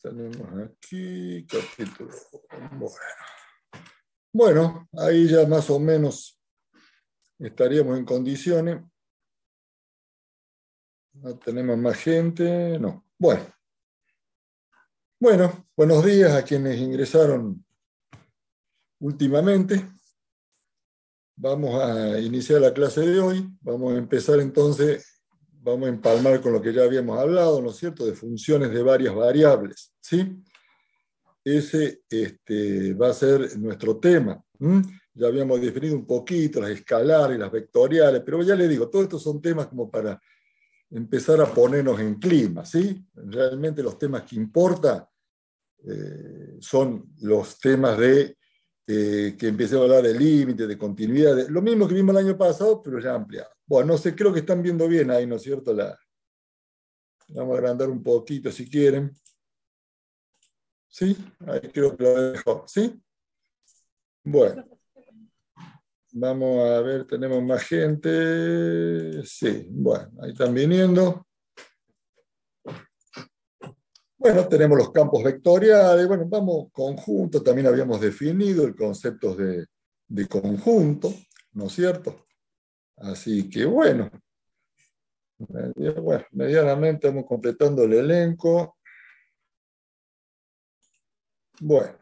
tenemos aquí, capítulo. Bueno. bueno, ahí ya más o menos estaríamos en condiciones. No tenemos más gente, no. Bueno. Bueno, buenos días a quienes ingresaron últimamente. Vamos a iniciar la clase de hoy. Vamos a empezar entonces vamos a empalmar con lo que ya habíamos hablado, ¿no es cierto?, de funciones de varias variables, ¿sí? Ese este, va a ser nuestro tema. Ya habíamos definido un poquito las escalares, las vectoriales, pero ya le digo, todos estos son temas como para empezar a ponernos en clima, ¿sí? Realmente los temas que importan eh, son los temas de eh, que empecé a hablar de límite, de continuidad, lo mismo que vimos el año pasado, pero ya ampliado. Bueno, no sé, creo que están viendo bien ahí, ¿no es cierto? La, vamos a agrandar un poquito si quieren. ¿Sí? Ahí creo que lo dejo. ¿Sí? Bueno. Vamos a ver, tenemos más gente. Sí, bueno, ahí están viniendo. Bueno, tenemos los campos vectoriales. Bueno, vamos, conjunto. También habíamos definido el concepto de, de conjunto, ¿no es cierto? Así que bueno, bueno medianamente estamos completando el elenco. Bueno.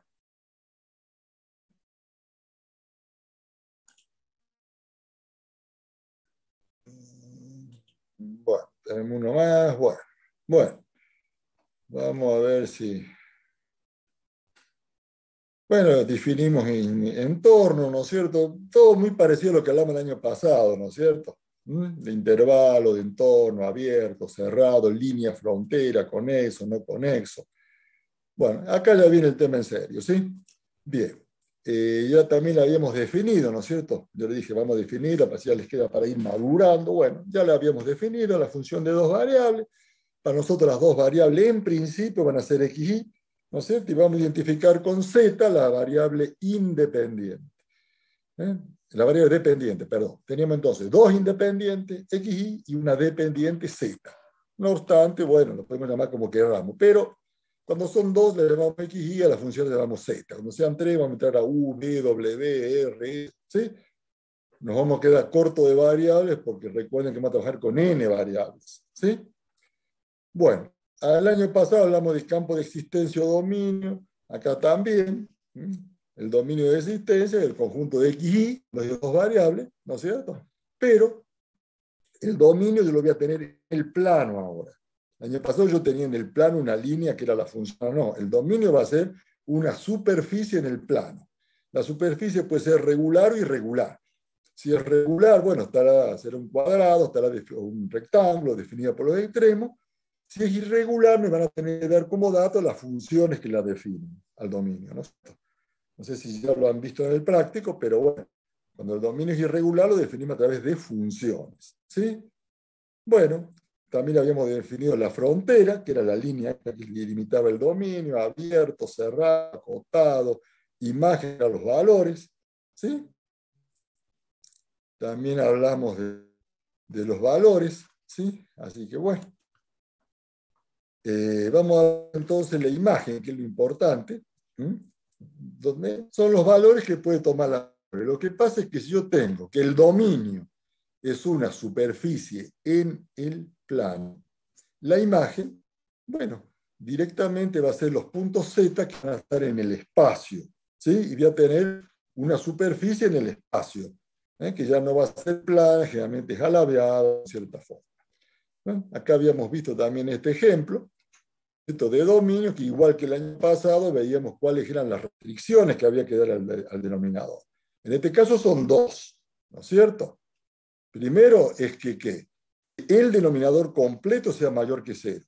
Bueno, tenemos uno más. bueno, vamos a ver si bueno, definimos en, entorno, ¿no es cierto? Todo muy parecido a lo que hablamos el año pasado, ¿no es cierto? ¿Mm? De intervalo, de entorno, abierto, cerrado, línea frontera, con eso, no conexo. Bueno, acá ya viene el tema en serio, ¿sí? Bien, eh, ya también la habíamos definido, ¿no es cierto? Yo le dije, vamos a definir, si ya les queda para ir madurando. Bueno, ya la habíamos definido, la función de dos variables. Para nosotros las dos variables en principio van a ser x y ¿no es cierto? Y vamos a identificar con Z la variable independiente. ¿eh? La variable dependiente, perdón. Teníamos entonces dos independientes, X, y una dependiente Z. No obstante, bueno, lo podemos llamar como queramos, pero cuando son dos le llamamos y a la función le llamamos Z. Cuando sean tres vamos a entrar a U, B, W, e, R, ¿sí? Nos vamos a quedar corto de variables porque recuerden que vamos a trabajar con N variables, ¿sí? Bueno, al año pasado hablamos de campo de existencia o dominio, acá también, el dominio de existencia, el conjunto de x las dos variables, ¿no es cierto? Pero el dominio yo lo voy a tener en el plano ahora. El año pasado yo tenía en el plano una línea que era la función, no, el dominio va a ser una superficie en el plano. La superficie puede ser regular o irregular. Si es regular, bueno, estará, a ser un cuadrado, estará un rectángulo definido por los extremos, si es irregular, me van a tener que dar como dato las funciones que la definen al dominio. ¿no? sé si ya lo han visto en el práctico, pero bueno, cuando el dominio es irregular lo definimos a través de funciones. ¿sí? Bueno, también habíamos definido la frontera, que era la línea que limitaba el dominio, abierto, cerrado, acotado, imagen a los valores. ¿sí? También hablamos de, de los valores, ¿sí? así que bueno. Eh, vamos a ver entonces la imagen, que es lo importante, donde son los valores que puede tomar la Lo que pasa es que si yo tengo que el dominio es una superficie en el plano, la imagen, bueno, directamente va a ser los puntos Z que van a estar en el espacio, ¿sí? Y voy a tener una superficie en el espacio, ¿eh? que ya no va a ser plana, generalmente es alabeada, de cierta forma. Acá habíamos visto también este ejemplo de dominio, que igual que el año pasado veíamos cuáles eran las restricciones que había que dar al, denominador. En este caso son dos, ¿no es cierto? Primero es que, el denominador completo sea mayor que cero,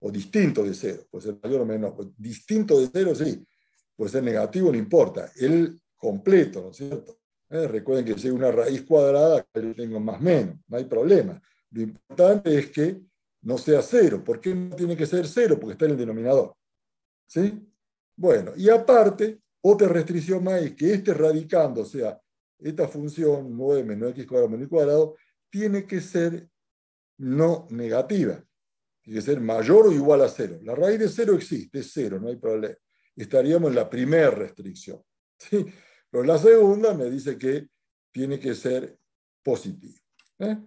o distinto de cero, puede ser mayor o menor, pues distinto de cero sí, puede ser negativo, no importa, el completo, ¿no es cierto? Eh, recuerden que si una raíz cuadrada, yo tengo más menos, no hay problema. Lo importante es que no sea cero. ¿Por qué no tiene que ser cero? Porque está en el denominador. ¿Sí? Bueno, y aparte, otra restricción más es que este radicando, o sea, esta función 9 menos x cuadrado menos y cuadrado, tiene que ser no negativa. Tiene que ser mayor o igual a cero. La raíz de cero existe, es cero, no hay problema. Estaríamos en la primera restricción. ¿sí? Pero la segunda me dice que tiene que ser positivo. ¿eh?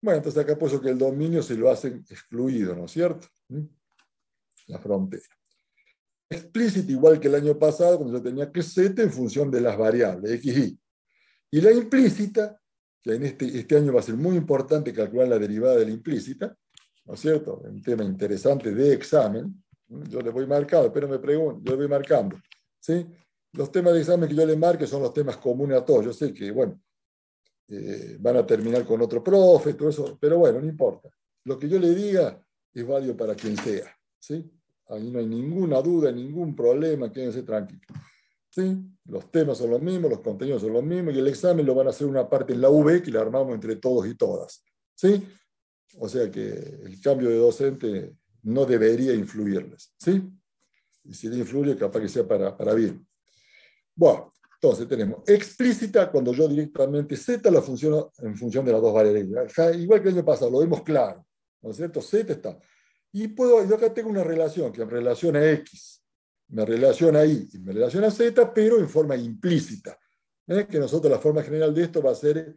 Bueno, entonces acá puesto que el dominio se lo hacen excluido, ¿no es cierto? ¿Mm? La frontera. Explícita, igual que el año pasado, cuando yo tenía que Z en función de las variables, X, Y. Y la implícita, que en este, este año va a ser muy importante calcular la derivada de la implícita, ¿no es cierto? Un tema interesante de examen. ¿Mm? Yo le voy marcando, pero me pregunto, yo le voy marcando. ¿sí? Los temas de examen que yo le marque son los temas comunes a todos. Yo sé que, bueno, eh, van a terminar con otro profe, todo eso, pero bueno, no importa. Lo que yo le diga es válido para quien sea, ¿sí? Ahí no hay ninguna duda, ningún problema, quédense tranquilos. ¿Sí? Los temas son los mismos, los contenidos son los mismos y el examen lo van a hacer una parte en la UB que la armamos entre todos y todas. ¿Sí? O sea que el cambio de docente no debería influirles. ¿Sí? Y si le influye, capaz que sea para, para bien. Bueno, entonces tenemos explícita cuando yo directamente z la funciono en función de las dos variables. igual que el año pasado, lo vemos claro. ¿No es cierto? Z está. Y puedo, yo acá tengo una relación que me relaciona a X, me relaciona Y me relaciona a Z, pero en forma implícita. ¿eh? Que nosotros la forma general de esto va a ser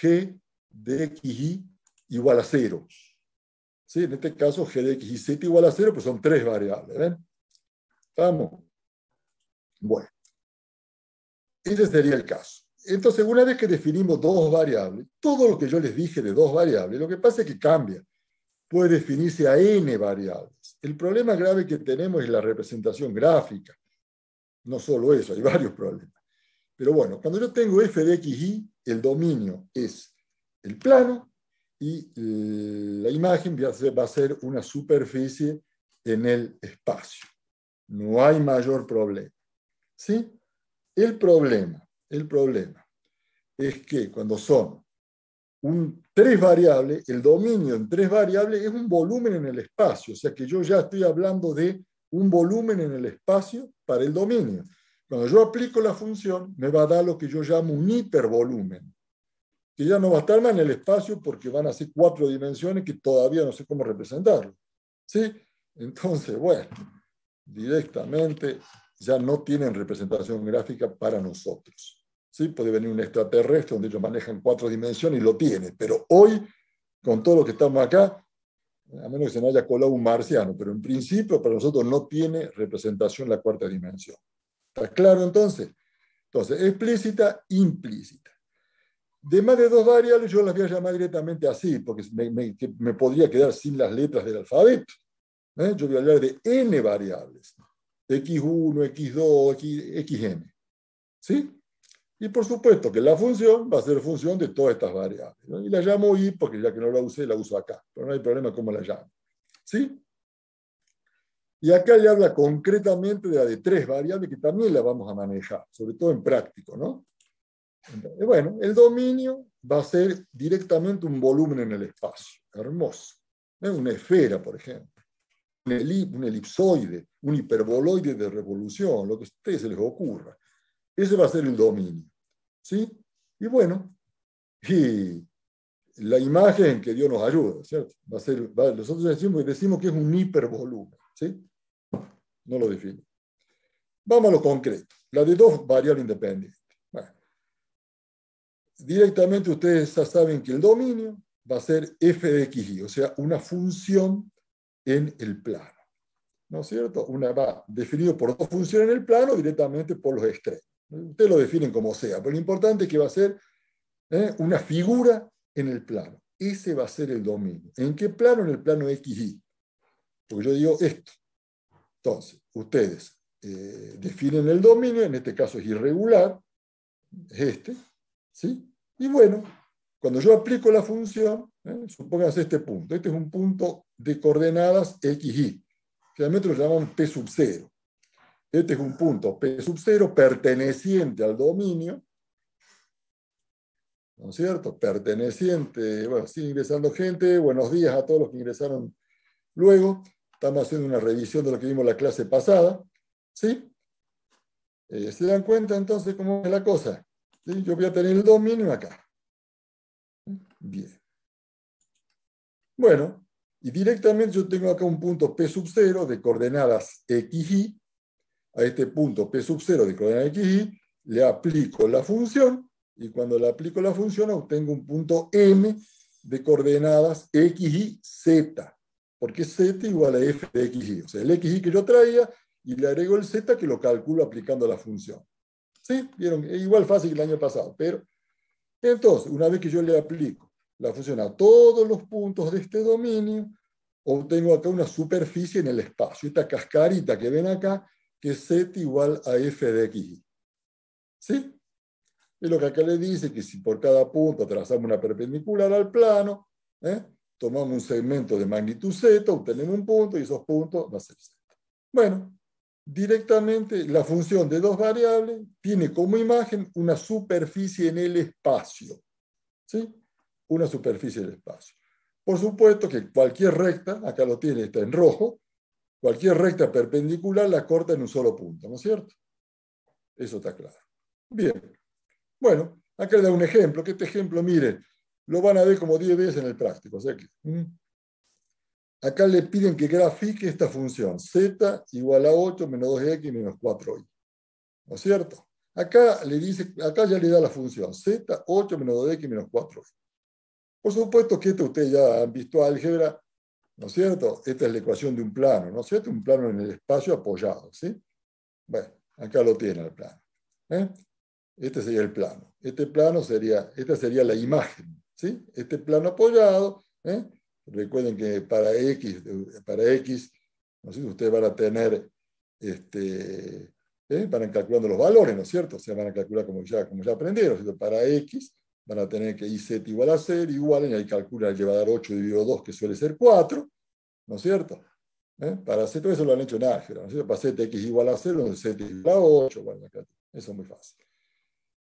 G de X Y igual a cero. ¿Sí? En este caso, G de X y Z igual a cero, pues son tres variables. ¿eh? ¿ven? Bueno. Ese sería el caso. Entonces, una vez que definimos dos variables, todo lo que yo les dije de dos variables, lo que pasa es que cambia. Puede definirse a n variables. El problema grave que tenemos es la representación gráfica. No solo eso, hay varios problemas. Pero bueno, cuando yo tengo f de x y, el dominio es el plano y eh, la imagen va a ser una superficie en el espacio. No hay mayor problema. ¿Sí? El problema, el problema es que cuando son tres variables, el dominio en tres variables es un volumen en el espacio, o sea que yo ya estoy hablando de un volumen en el espacio para el dominio. Cuando yo aplico la función, me va a dar lo que yo llamo un hipervolumen, que ya no va a estar más en el espacio porque van a ser cuatro dimensiones que todavía no sé cómo representarlo. ¿Sí? Entonces, bueno, directamente ya no tienen representación gráfica para nosotros. ¿Sí? Puede venir un extraterrestre donde ellos manejan cuatro dimensiones y lo tiene, pero hoy, con todo lo que estamos acá, a menos que se nos haya colado un marciano, pero en principio para nosotros no tiene representación la cuarta dimensión. ¿Está claro entonces? Entonces, explícita, implícita. De más de dos variables yo las voy a llamar directamente así, porque me, podría quedar sin las letras del alfabeto. ¿eh? Yo voy a hablar de n variables. X1, X2, X, XN. ¿Sí? Y por supuesto que la función va a ser función de todas estas variables. Y la llamo Y porque ya que no la usé, la uso acá. Pero no hay problema cómo la llamo. ¿Sí? Y acá le habla concretamente de la de tres variables que también la vamos a manejar, sobre todo en práctico, ¿no? bueno, el dominio va a ser directamente un volumen en el espacio. Hermoso. ¿eh? Una esfera, por ejemplo un elipsoide, un hiperboloide de revolución, lo que a ustedes se les ocurra. Ese va a ser el dominio. ¿Sí? Y bueno, la imagen que Dios nos ayuda, ¿cierto? Va a ser, nosotros decimos, decimos que es un hipervolumen, ¿sí? No lo defino. Vamos a lo concreto, la de dos variables independientes. Bueno, directamente ustedes ya saben que el dominio va a ser f de x y. o sea, una función en el plano. ¿No es cierto? Una va definido por dos funciones en el plano, directamente por los extremos. Ustedes lo definen como sea, pero lo importante es que va a ser ¿eh? una figura en el plano. Ese va a ser el dominio. ¿En qué plano? En el plano XY. Porque yo digo esto. Entonces, ustedes eh, definen el dominio, en este caso es irregular, es este, ¿sí? Y bueno, cuando yo aplico la función, ¿eh? este punto, este es un punto de coordenadas x, y. Finalmente lo llaman P sub 0. Este es un punto P sub 0 perteneciente al dominio, ¿no es cierto? Perteneciente, bueno, sigue ingresando gente, buenos días a todos los que ingresaron luego. Estamos haciendo una revisión de lo que vimos la clase pasada, ¿sí? Eh, ¿Se dan cuenta entonces cómo es la cosa? Yo voy a tener el dominio acá. Bien. Bueno, y directamente yo tengo acá un punto P sub 0 de coordenadas X, Y. A este punto P sub 0 de coordenadas X, Y, le aplico la función y cuando le aplico la función obtengo un punto M de coordenadas X y Z, porque Z igual a F de X y. O sea, el X y que yo traía y le agrego el Z que lo calculo aplicando la función. ¿Sí? ¿Vieron? Es igual fácil que el año pasado, pero entonces, una vez que yo le aplico la función a todos los puntos de este dominio, obtengo acá una superficie en el espacio. Esta cascarita que ven acá, que es z igual a f de x. ¿Sí? Y lo que acá le dice, que si por cada punto trazamos una perpendicular al plano, ¿eh? tomamos un segmento de magnitud z, obtenemos un punto y esos puntos van a ser z. Bueno, directamente la función de dos variables tiene como imagen una superficie en el espacio. ¿Sí? una superficie del espacio. Por supuesto que cualquier recta, acá lo tiene, está en rojo, cualquier recta perpendicular la corta en un solo punto, ¿no es cierto? Eso está claro. Bien. Bueno, acá le da un ejemplo, que este ejemplo, miren, lo van a ver como 10 veces en el práctico. O que, acá le piden que grafique esta función, z igual a 8 menos 2x menos 4y. ¿No es cierto? Acá, le dice, acá ya le da la función, z, 8 menos 2x menos 4y. Por supuesto que esto ustedes ya han visto álgebra, ¿no es cierto? Esta es la ecuación de un plano, ¿no es cierto? Un plano en el espacio apoyado, ¿sí? Bueno, acá lo tiene el plano. ¿eh? Este sería el plano. Este plano sería, esta sería la imagen, ¿sí? Este plano apoyado, ¿eh? Recuerden que para X, para X, ¿no sé, ustedes van a tener, este, ¿eh? van calculando los valores, ¿no es cierto? O sea, van a calcular como ya, como ya aprendieron, ¿cierto? Para X, van a tener que IZ igual a 0, igual, y ahí calculan que va a dar 8 dividido 2, que suele ser 4, ¿no es cierto? ¿Eh? Para hacer todo eso lo han hecho en álgebra, ¿no es cierto? Para ZX igual a 0, Z igual a 8, bueno, eso es muy fácil.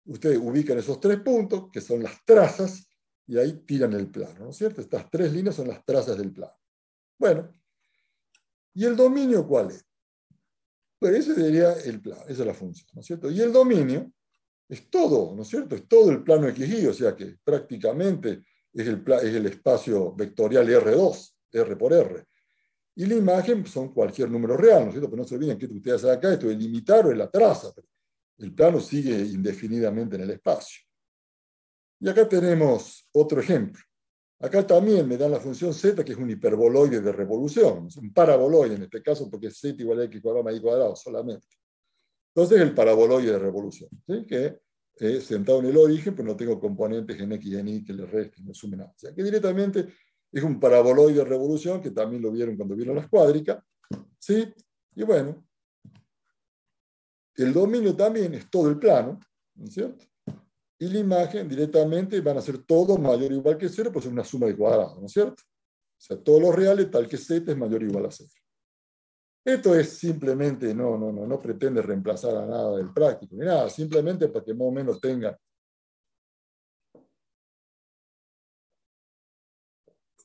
Ustedes ubican esos tres puntos, que son las trazas, y ahí tiran el plano, ¿no es cierto? Estas tres líneas son las trazas del plano. Bueno, ¿y el dominio cuál es? Pero ese sería el plano, esa es la función, ¿no es cierto? Y el dominio es todo, ¿no es cierto? Es todo el plano XY, o sea que prácticamente es el, es el espacio vectorial R2, R por R. Y la imagen son cualquier número real, ¿no es cierto? Pero no se olviden que ustedes acá, esto es limitar o es la traza. El plano sigue indefinidamente en el espacio. Y acá tenemos otro ejemplo. Acá también me dan la función z, que es un hiperboloide de revolución, un paraboloide en este caso, porque es z igual a x cuadrado más y cuadrado solamente. Entonces el paraboloide de revolución, que es sentado en el origen, pues no tengo componentes en X y en Y que le resten, no sumen nada. O sea, que directamente es un paraboloide de revolución, que también lo vieron cuando vieron las cuádricas. ¿sí? Y bueno, el dominio también es todo el plano, ¿no es cierto? Y la imagen directamente van a ser todos mayor o igual que cero, pues es una suma de cuadrados, ¿no es cierto? O sea, todos los reales tal que z es mayor o igual a cero. Esto es simplemente, no, no, no, no pretende reemplazar a nada del práctico, ni nada, simplemente para que más o menos tenga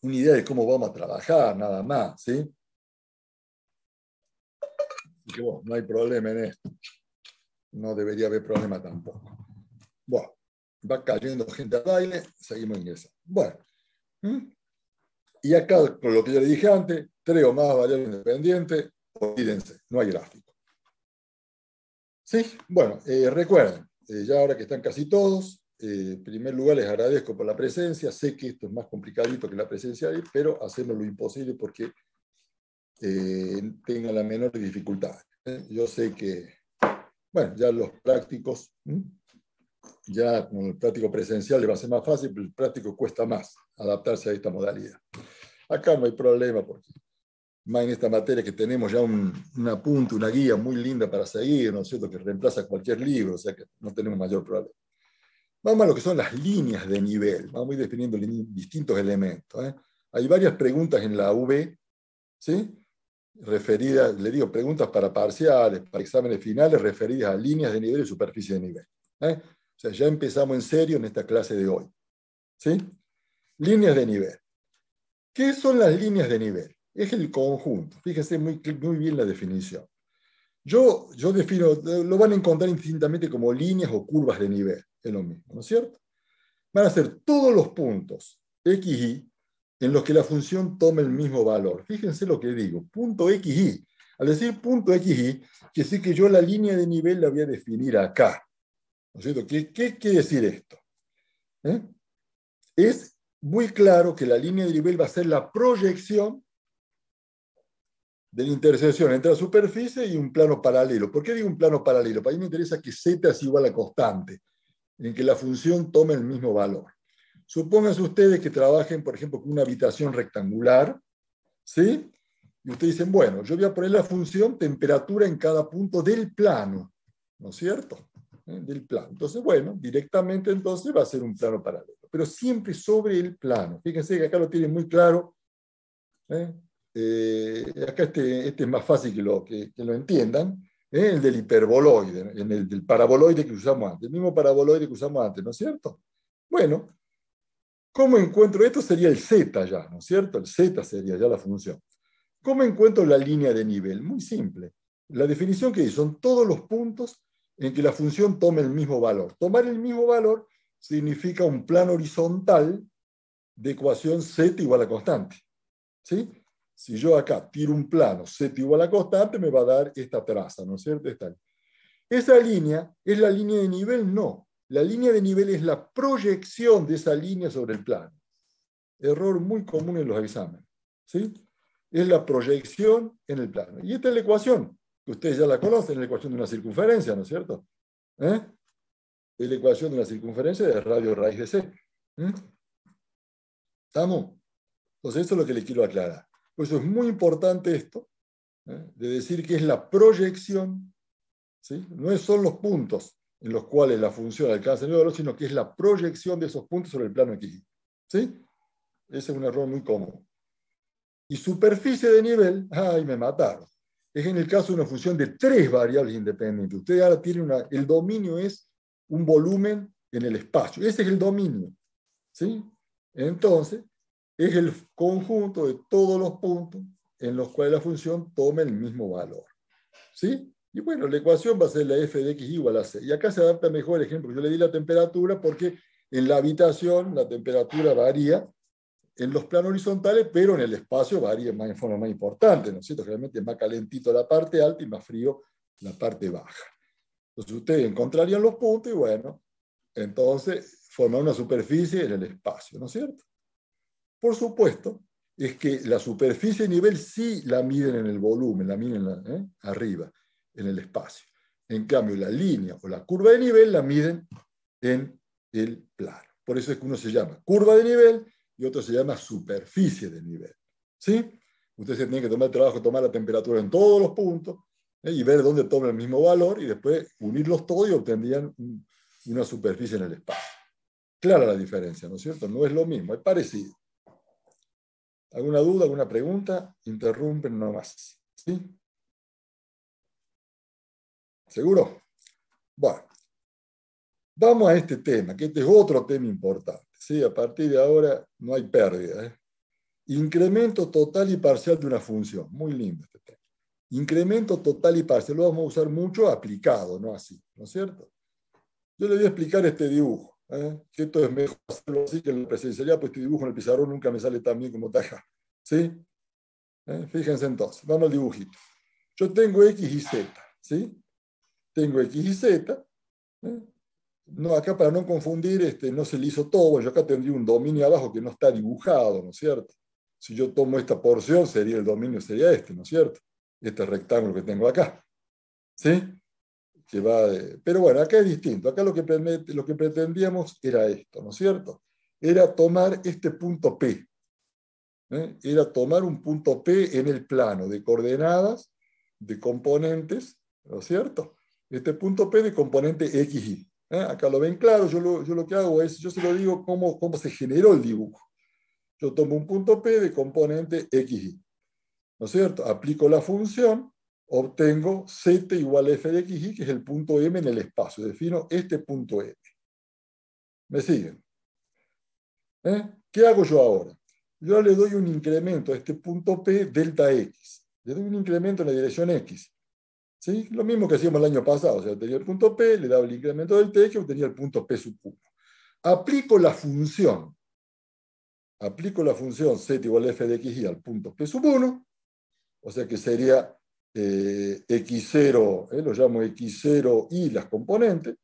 una idea de cómo vamos a trabajar, nada más, ¿sí? no hay problema en esto. No debería haber problema tampoco. Bueno, va cayendo gente al baile, seguimos ingresando. Bueno, y acá con lo que yo le dije antes, tres o más variables independientes, olvídense, no hay gráfico. ¿Sí? Bueno, eh, recuerden, eh, ya ahora que están casi todos, eh, en primer lugar les agradezco por la presencia, sé que esto es más complicadito que la presencia, pero hacemos lo imposible porque tengan la menor dificultad. Yo sé que, bueno, ya los prácticos, ya con el práctico presencial les va a ser más fácil, pero el práctico cuesta más adaptarse a esta modalidad. Acá no hay problema porque más en esta materia que tenemos ya un, una una guía muy linda para seguir, ¿no es cierto?, que reemplaza cualquier libro, o sea que no tenemos mayor problema. Vamos a lo que son las líneas de nivel, vamos a ir definiendo distintos elementos. ¿eh? Hay varias preguntas en la V, ¿sí? referidas, le digo, preguntas para parciales, para exámenes finales, referidas a líneas de nivel y superficie de nivel. ¿eh? O sea, ya empezamos en serio en esta clase de hoy. ¿sí? Líneas de nivel. ¿Qué son las líneas de nivel? es el conjunto. Fíjense muy, muy bien la definición. Yo, yo defino, lo van a encontrar indistintamente como líneas o curvas de nivel, es lo mismo, ¿no es cierto? Van a ser todos los puntos x, y en los que la función tome el mismo valor. Fíjense lo que digo, punto x, y. Al decir punto x, y, quiere decir que yo la línea de nivel la voy a definir acá. ¿No es cierto? ¿Qué, quiere decir esto? ¿Eh? Es muy claro que la línea de nivel va a ser la proyección de la intersección entre la superficie y un plano paralelo. ¿Por qué digo un plano paralelo? Para mí me interesa que z es igual a constante, en que la función tome el mismo valor. Supónganse ustedes que trabajen, por ejemplo, con una habitación rectangular, ¿sí? Y ustedes dicen, bueno, yo voy a poner la función temperatura en cada punto del plano, ¿no es cierto? ¿Eh? Del plano. Entonces, bueno, directamente entonces va a ser un plano paralelo, pero siempre sobre el plano. Fíjense que acá lo tienen muy claro. ¿eh? Eh, acá este, este, es más fácil que lo, que, lo entiendan, ¿eh? el del hiperboloide, en el del paraboloide que usamos antes, el mismo paraboloide que usamos antes, ¿no es cierto? Bueno, ¿cómo encuentro? Esto sería el z ya, ¿no es cierto? El z sería ya la función. ¿Cómo encuentro la línea de nivel? Muy simple. La definición que dice, son todos los puntos en que la función tome el mismo valor. Tomar el mismo valor significa un plano horizontal de ecuación z igual a constante. ¿Sí? Si yo acá tiro un plano, z igual a constante, me va a dar esta traza, ¿no es cierto? ¿Esa línea es la línea de nivel? No. La línea de nivel es la proyección de esa línea sobre el plano. Error muy común en los exámenes. ¿sí? Es la proyección en el plano. Y esta es la ecuación, que ustedes ya la conocen, la ecuación de una circunferencia, ¿no es cierto? ¿Eh? Es la ecuación de una circunferencia de radio raíz de C. ¿eh? ¿Estamos? Entonces, eso es lo que les quiero aclarar. Por eso es muy importante esto, ¿eh? de decir que es la proyección, ¿sí? no son los puntos en los cuales la función alcanza el valor, sino que es la proyección de esos puntos sobre el plano X. ¿sí? Ese es un error muy común. Y superficie de nivel, ¡ay, me mataron! Es en el caso de una función de tres variables independientes. Usted ahora tiene una, el dominio es un volumen en el espacio. Ese es el dominio. ¿sí? Entonces, es el conjunto de todos los puntos en los cuales la función toma el mismo valor. ¿Sí? Y bueno, la ecuación va a ser la f de x igual a c. Y acá se adapta mejor el ejemplo que yo le di la temperatura, porque en la habitación la temperatura varía en los planos horizontales, pero en el espacio varía más, en forma más importante, ¿no es cierto? Realmente es más calentito la parte alta y más frío la parte baja. Entonces ustedes encontrarían los puntos y bueno, entonces formar una superficie en el espacio, ¿no es cierto? Por supuesto, es que la superficie de nivel sí la miden en el volumen, la miden ¿eh? arriba, en el espacio. En cambio, la línea o la curva de nivel la miden en el plano. Por eso es que uno se llama curva de nivel y otro se llama superficie de nivel. ¿Sí? Ustedes tienen que tomar el trabajo de tomar la temperatura en todos los puntos ¿eh? y ver dónde toma el mismo valor y después unirlos todos y obtendrían una superficie en el espacio. Clara la diferencia, ¿no es cierto? No es lo mismo, es parecido. ¿Alguna duda, alguna pregunta? Interrumpen nomás. ¿Sí? ¿Seguro? Bueno, vamos a este tema, que este es otro tema importante. ¿sí? A partir de ahora no hay pérdida. ¿eh? Incremento total y parcial de una función. Muy lindo este tema. Incremento total y parcial. Lo vamos a usar mucho aplicado, no así. ¿No es cierto? Yo le voy a explicar este dibujo que ¿eh? esto es mejor hacerlo así que en la presencialidad, pues este dibujo en el pizarrón nunca me sale tan bien como taja. ¿Sí? ¿Eh? Fíjense entonces, vamos al dibujito. Yo tengo X y Z, ¿sí? Tengo X y Z. ¿eh? No, acá para no confundir, este, no se le hizo todo. yo acá tendría un dominio abajo que no está dibujado, ¿no es cierto? Si yo tomo esta porción, sería el dominio, sería este, ¿no es cierto? Este rectángulo que tengo acá. ¿Sí? va Pero bueno, acá es distinto. Acá lo que, lo que pretendíamos era esto, ¿no es cierto? Era tomar este punto P. ¿eh? Era tomar un punto P en el plano de coordenadas, de componentes, ¿no es cierto? Este punto P de componente X, Y. ¿eh? Acá lo ven claro. Yo lo, yo lo, que hago es, yo se lo digo cómo, cómo se generó el dibujo. Yo tomo un punto P de componente X, Y. ¿No es cierto? Aplico la función obtengo z igual f de xy, que es el punto m en el espacio. Defino este punto m. ¿Me siguen? ¿Eh? ¿Qué hago yo ahora? Yo le doy un incremento a este punto P delta X. Le doy un incremento en la dirección X. Lo mismo que hacíamos el año pasado. O sea, tenía el punto P, le daba el incremento del X, obtenía el punto P sub 1. Aplico la función. Aplico la función z igual a f de xy al punto P sub 1. O sea que sería eh, X0, eh, lo llamo X0 y las componentes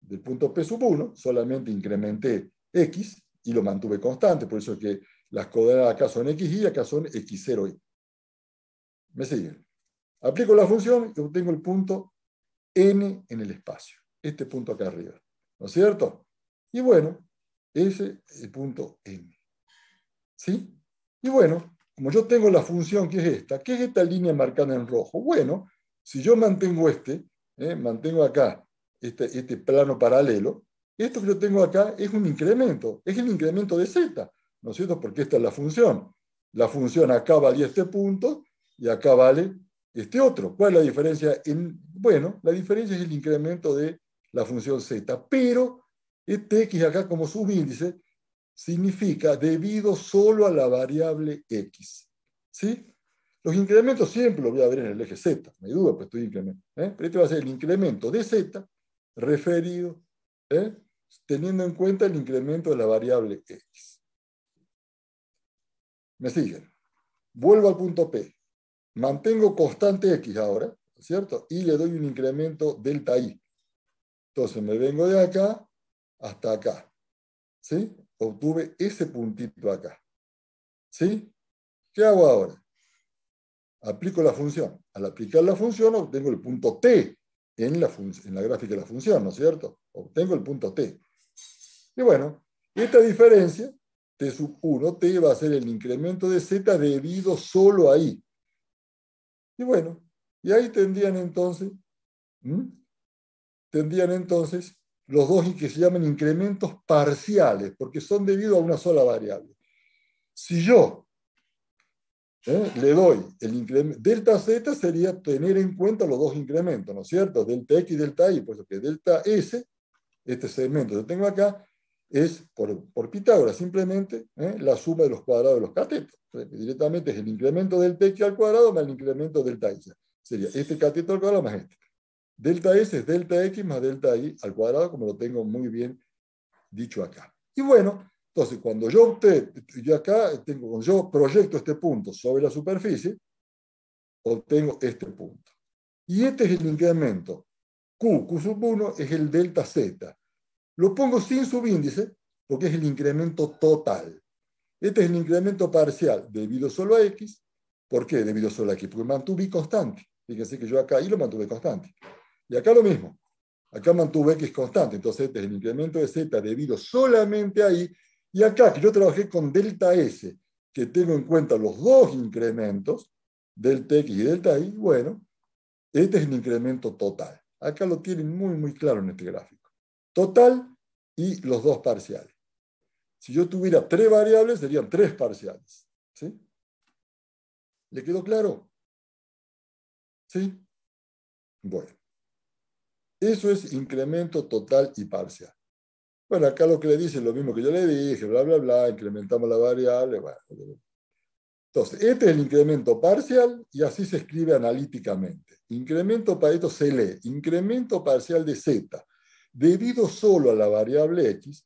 del punto P sub 1, solamente incrementé X y lo mantuve constante, por eso es que las coordenadas acá son Y acá son X0Y. ¿Me siguen? Aplico la función y obtengo el punto N en el espacio, este punto acá arriba, ¿no es cierto? Y bueno, ese es el punto N. ¿Sí? Y bueno, como yo tengo la función que es esta, ¿qué es esta línea marcada en rojo? Bueno, si yo mantengo este, ¿eh? mantengo acá este, este, plano paralelo, esto que yo tengo acá es un incremento, es el incremento de z, ¿no es cierto? Porque esta es la función. La función acá vale este punto y acá vale este otro. ¿Cuál es la diferencia? En, bueno, la diferencia es el incremento de la función z, pero este x acá como subíndice significa debido solo a la variable X. ¿Sí? Los incrementos siempre los voy a ver en el eje Z, no hay duda, pues estoy incrementando. ¿eh? Pero este va a ser el incremento de Z referido, ¿eh? teniendo en cuenta el incremento de la variable X. ¿Me siguen? Vuelvo al punto P. Mantengo constante X ahora, ¿cierto? Y le doy un incremento delta I. Entonces me vengo de acá hasta acá. ¿Sí? obtuve ese puntito acá. ¿Sí? ¿Qué hago ahora? Aplico la función. Al aplicar la función obtengo el punto t en la, en la gráfica de la función, ¿no es cierto? Obtengo el punto t. Y bueno, esta diferencia, t sub 1, t va a ser el incremento de z debido solo ahí. Y bueno, y ahí tendrían entonces, tendrían entonces los dos que se llaman incrementos parciales, porque son debido a una sola variable. Si yo ¿eh? le doy el incremento, delta z sería tener en cuenta los dos incrementos, ¿no es cierto? Delta x y delta y, por eso que delta s, este segmento que tengo acá, es por, por Pitágoras simplemente ¿eh? la suma de los cuadrados de los catetos. Directamente es el incremento del x al cuadrado más el incremento delta y. Sería este cateto al cuadrado más este. Delta S es delta X más delta Y al cuadrado, como lo tengo muy bien dicho acá. Y bueno, entonces cuando yo usted yo acá tengo, cuando yo proyecto este punto sobre la superficie, obtengo este punto. Y este es el incremento. Q, Q sub 1 es el delta Z. Lo pongo sin subíndice porque es el incremento total. Este es el incremento parcial debido solo a X. ¿Por qué debido solo a X? Porque mantuve constante. Fíjense que yo acá y lo mantuve constante. Y acá lo mismo. Acá mantuve X constante. Entonces, este es el incremento de Z debido solamente ahí. Y acá, que yo trabajé con delta S, que tengo en cuenta los dos incrementos, delta X y delta Y, bueno, este es el incremento total. Acá lo tienen muy, muy claro en este gráfico. Total y los dos parciales. Si yo tuviera tres variables, serían tres parciales. ¿Sí? ¿Le quedó claro? ¿Sí? Bueno. Eso es incremento total y parcial. Bueno, acá lo que le dice es lo mismo que yo le dije, bla, bla, bla, incrementamos la variable. Entonces, este es el incremento parcial y así se escribe analíticamente. Incremento para se lee, incremento parcial de z debido solo a la variable x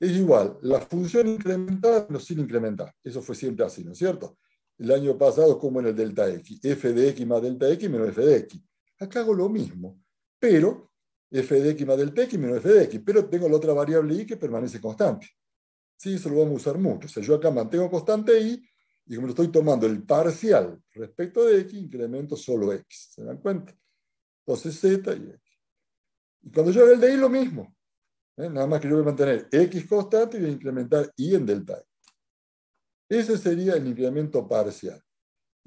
es igual la función incrementada menos sin incrementar. Eso fue siempre así, ¿no es cierto? El año pasado como en el delta x, f de x más delta x menos f de x. Acá hago lo mismo, pero f de x más t y menos f de x, pero tengo la otra variable y que permanece constante. Sí, eso lo vamos a usar mucho. O sea, yo acá mantengo constante y, y como lo estoy tomando el parcial respecto de x, incremento solo x. ¿Se dan cuenta? Entonces z y x. Y cuando yo hago el de y, lo mismo. ¿Eh? Nada más que yo voy a mantener x constante y voy a incrementar y en delta Ese sería el incremento parcial.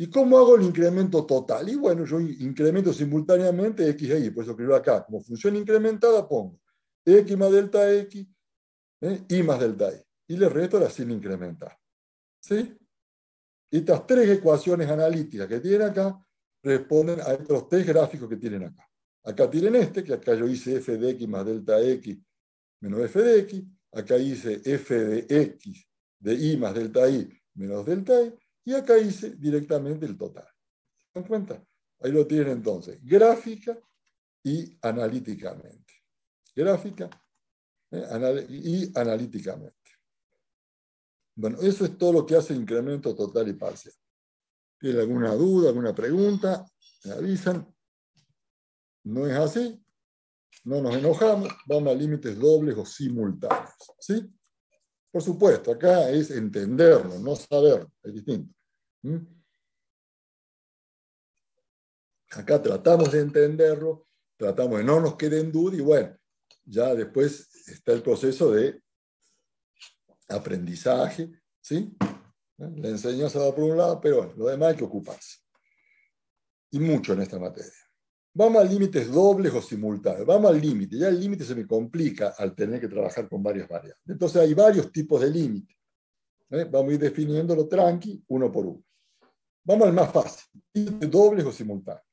¿Y cómo hago el incremento total? Y bueno, yo incremento simultáneamente x e y, por eso escribo acá, como función incrementada pongo x más delta x, ¿eh? y más delta e, y. Y le resto la sin incrementar. ¿Sí? Estas tres ecuaciones analíticas que tienen acá responden a estos tres gráficos que tienen acá. Acá tienen este, que acá yo hice f de x más delta x menos f de x. Acá hice f de x de y más delta y menos delta y e, y acá hice directamente el total. ¿Se dan cuenta? Ahí lo tienen entonces, gráfica y analíticamente. Gráfica eh, y analíticamente. Bueno, eso es todo lo que hace incremento total y parcial. ¿Tienen alguna duda, alguna pregunta? Me avisan. ¿No es así? No nos enojamos, vamos a límites dobles o simultáneos. ¿Sí? Por supuesto, acá es entenderlo, no saberlo, es distinto. Acá tratamos de entenderlo, tratamos de no nos quede en duda y bueno, ya después está el proceso de aprendizaje, ¿sí? La enseñanza va por un lado, pero lo demás hay que ocuparse. Y mucho en esta materia. Vamos a límites dobles o simultáneos, vamos al límite. Ya el límite se me complica al tener que trabajar con varias variables. Entonces hay varios tipos de límite. ¿eh? Vamos a ir definiéndolo tranqui, uno por uno. Vamos al más fácil, límites dobles o simultáneos.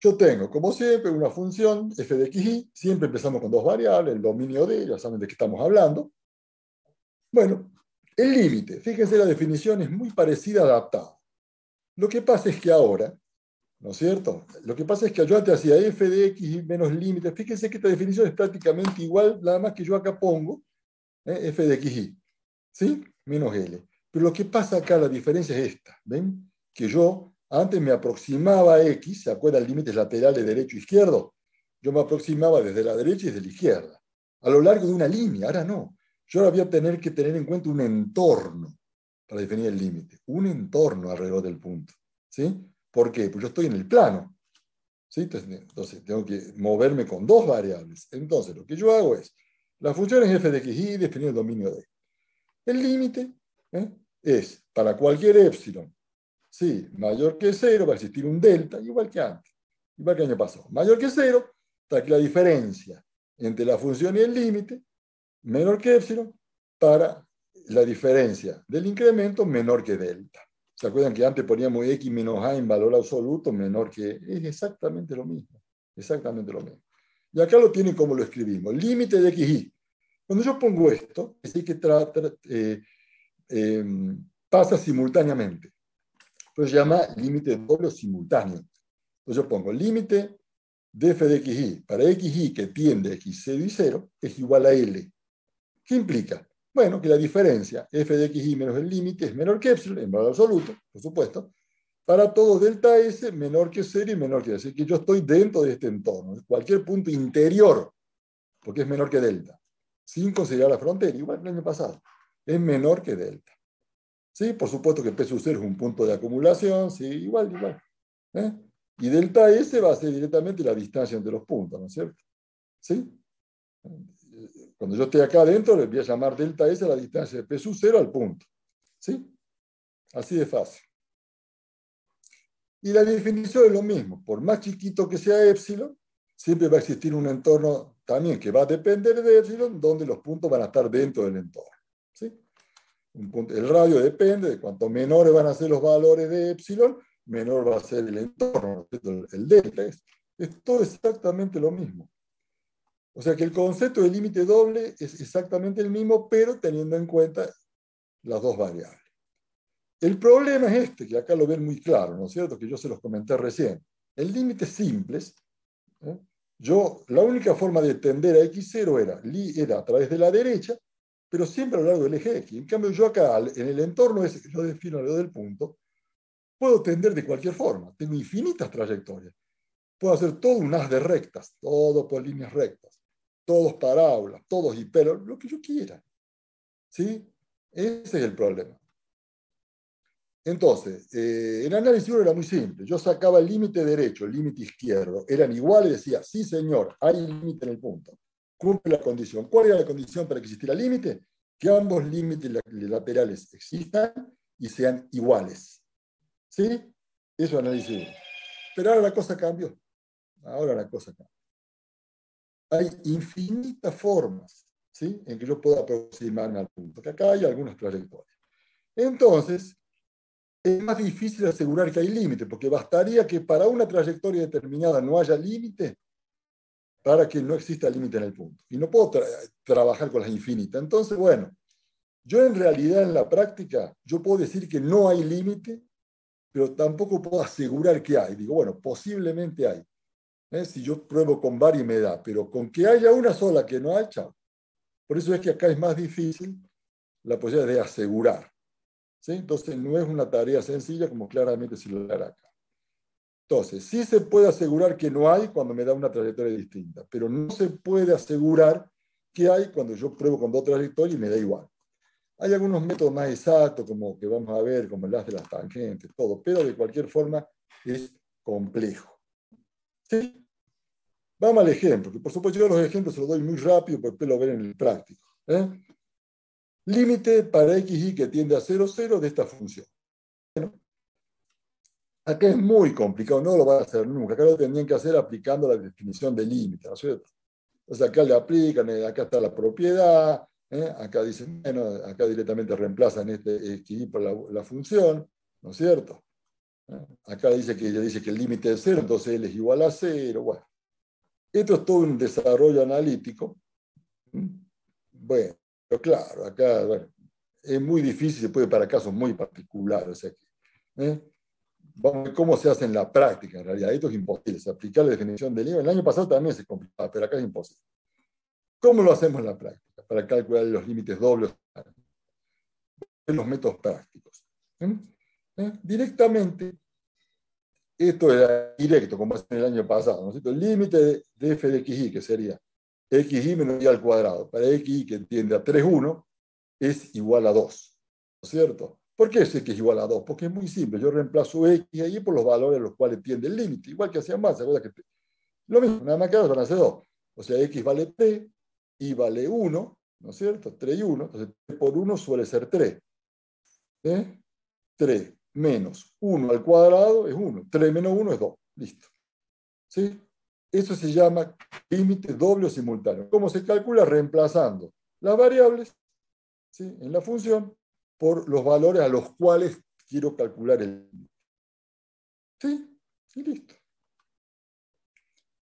Yo tengo, como siempre, una función f de x, y, siempre empezamos con dos variables, el dominio de, ya saben de qué estamos hablando. Bueno, el límite, fíjense la definición es muy parecida adaptada. Lo que pasa es que ahora ¿No es cierto? Lo que pasa es que yo antes hacía f de x menos límite. Fíjense que esta definición es prácticamente igual, nada más que yo acá pongo ¿eh? f de x y, ¿sí? Menos l. Pero lo que pasa acá, la diferencia es esta, ¿ven? Que yo antes me aproximaba a x, ¿se acuerdan? Límites laterales derecho-izquierdo. E yo me aproximaba desde la derecha y desde la izquierda, a lo largo de una línea, ahora no. Yo ahora voy a tener que tener en cuenta un entorno para definir el límite, un entorno alrededor del punto, ¿sí? ¿Por qué? Pues yo estoy en el plano. Entonces tengo que moverme con dos variables. Entonces lo que yo hago es, la función es f de x, y definir el dominio de. El límite ¿eh? es para cualquier epsilon, sí, mayor que cero, va a existir un delta, igual que antes, igual que año pasado. Mayor que cero, está que la diferencia entre la función y el límite, menor que epsilon, para la diferencia del incremento menor que delta. ¿Se acuerdan que antes poníamos X menos A en valor absoluto menor que e? Es exactamente lo mismo. Exactamente lo mismo. Y acá lo tienen como lo escribimos. Límite de XY. Cuando yo pongo esto, es decir, que eh, em, pasa simultáneamente. Entonces se llama límite doble o simultáneo. Entonces yo pongo límite de f de xy para xy que tiende a x0 y 0 es igual a L. ¿Qué implica? Bueno, que la diferencia f de x y menos el límite es menor que epsilon, en valor absoluto, por supuesto, para todos delta s menor que 0 y menor que, así que yo estoy dentro de este entorno, cualquier punto interior, porque es menor que delta, sin considerar la frontera, igual que el año pasado, es menor que delta. ¿Sí? Por supuesto que P sub 0 es un punto de acumulación, sí, igual, igual. ¿eh? Y delta S va a ser directamente la distancia entre los puntos, ¿no es cierto? ¿Sí? Cuando yo esté acá adentro, le voy a llamar delta S a la distancia de P sub 0 al punto. ¿Sí? Así de fácil. Y la definición es lo mismo. Por más chiquito que sea epsilon, siempre va a existir un entorno también que va a depender de epsilon, donde los puntos van a estar dentro del entorno. el radio depende de cuanto menores van a ser los valores de epsilon, menor va a ser el entorno, el delta. S. es todo exactamente lo mismo. O sea que el concepto de límite doble es exactamente el mismo, pero teniendo en cuenta las dos variables. El problema es este, que acá lo ven muy claro, ¿no es cierto? Que yo se los comenté recién. El límite simples, ¿eh? yo, la única forma de tender a x0 era, era a través de la derecha, pero siempre a lo largo del eje X. En cambio, yo acá, en el entorno ese lo yo defino lo del punto, puedo tender de cualquier forma. Tengo infinitas trayectorias. Puedo hacer todo un haz de rectas, todo por líneas rectas todos parábolas, todos y pero, lo que yo quiera. ¿Sí? Ese es el problema. Entonces, eh, el análisis era muy simple. Yo sacaba el límite derecho, el límite izquierdo. Eran iguales, decía, sí señor, hay límite en el punto. Cumple la condición. ¿Cuál era la condición para que existiera límite? Que ambos límites laterales existan y sean iguales. ¿Sí? Eso análisis. Pero ahora la cosa cambió. Ahora la cosa cambió hay infinitas formas ¿sí? en que yo puedo aproximarme al punto, que acá hay algunas trayectorias. Entonces, es más difícil asegurar que hay límite, porque bastaría que para una trayectoria determinada no haya límite para que no exista límite en el punto. Y no puedo trabajar con las infinitas. Entonces, bueno, yo en realidad en la práctica, yo puedo decir que no hay límite, pero tampoco puedo asegurar que hay. Digo, bueno, posiblemente hay. ¿Eh? Si yo pruebo con y me da, pero con que haya una sola que no haya, Por eso es que acá es más difícil la posibilidad de asegurar. Entonces no es una tarea sencilla como claramente se lo hará acá. Entonces, sí se puede asegurar que no hay cuando me da una trayectoria distinta, pero no se puede asegurar que hay cuando yo pruebo con dos trayectorias y me da igual. Hay algunos métodos más exactos, como que vamos a ver, como el de las tangentes, todo, pero de cualquier forma es complejo. Vamos al ejemplo, que por supuesto yo los ejemplos se los doy muy rápido porque que lo ven en el práctico. ¿eh? Límite para x, y que tiende a 0, 0 de esta función. acá es muy complicado, no lo van a hacer nunca. Acá lo tendrían que hacer aplicando la definición de límite, ¿no es cierto? O acá le aplican, eh, acá está la propiedad, ¿eh? acá dicen, acá directamente reemplazan este, x, y por la función, ¿no es cierto? Acá dice que ella dice que el límite es cero, entonces L es igual a cero. Bueno, esto es todo un desarrollo analítico. Bueno, pero claro, acá es muy difícil, se puede para casos muy particulares. ¿eh? Vamos a ver cómo se hace en la práctica, en realidad. Esto es imposible. Aplicar la definición del límite. El año pasado también se complicaba, pero acá es imposible. ¿Cómo lo hacemos en la práctica para calcular los límites dobles? Los métodos prácticos. ¿eh? ¿eh? directamente. Esto era directo, como es en el año pasado, ¿no es cierto? El límite de f de xy, que sería xy menos y al cuadrado, para xy que entiende a 3, 1, es igual a 2, ¿no es cierto? ¿Por qué es x igual a 2? Porque es muy simple, yo reemplazo x ahí por los valores a los cuales tiende el límite, igual que hacía más, que Lo mismo, nada más que van a hacer 2. O sea, x vale 3, y vale 1, ¿no es cierto? 3 y 1, entonces 3 por 1 suele ser 3. ¿eh? 3 menos 1 al cuadrado es 1. 3 menos 1 es 2. Listo. ¿Sí? Eso se llama límite doble o simultáneo. ¿Cómo se calcula? Reemplazando las variables en la función por los valores a los cuales quiero calcular el límite. ¿Sí? Y listo.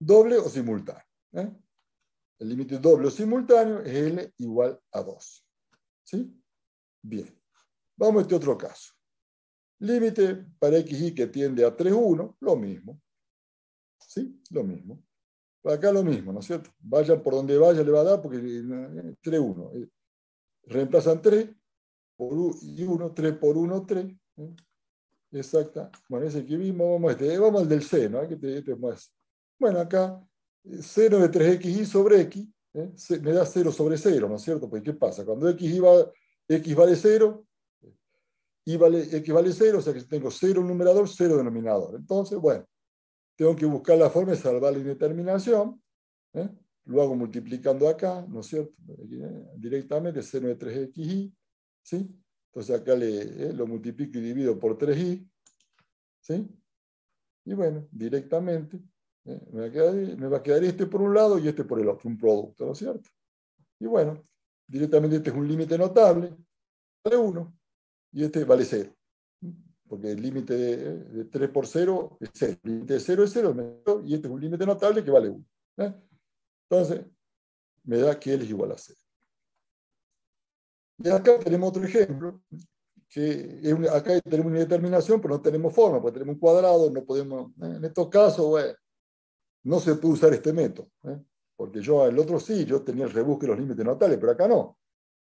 Doble o simultáneo. ¿eh? El límite doble o simultáneo es L igual a 2. ¿Sí? Bien. Vamos a este otro caso. Límite para y que tiende a 3, 1, lo mismo. ¿Sí? Lo mismo. Acá lo mismo, ¿no es cierto? Vaya por donde vaya le va a dar porque 3, eh, 1. Eh. Reemplazan 3 por 1, y 1, 3 por 1, 3. Eh. Exacta. Bueno, ese que vimos, vamos, este, vamos al del seno, este, este Bueno, acá seno de 3 y sobre x me da 0 sobre 0, ¿no es cierto? Porque ¿qué pasa? Cuando x, iba, x vale 0, y vale, equivale a 0, o sea que tengo 0 numerador, 0 denominador. Entonces, bueno, tengo que buscar la forma de salvar la indeterminación. ¿eh? Lo hago multiplicando acá, ¿no es cierto? Eh, directamente seno de 3xy, ¿sí? Entonces acá le, eh, lo multiplico y divido por 3 y ¿sí? Y bueno, directamente me, va a quedar, este por un lado y este por el otro, un producto, ¿no es cierto? Y bueno, directamente este es un límite notable de 1 y este vale 0. Porque el límite de, 3 por 0 es 0. El límite de 0 es 0, y este es un límite notable que vale 1. ¿eh? Entonces, me da que L es igual a 0. Y acá tenemos otro ejemplo, que acá tenemos una determinación, pero no tenemos forma, porque tenemos un cuadrado, no podemos, ¿eh? en estos casos, no se puede usar este método, ¿eh? porque yo, el otro sí, yo tenía el rebusque de los límites notables pero acá no.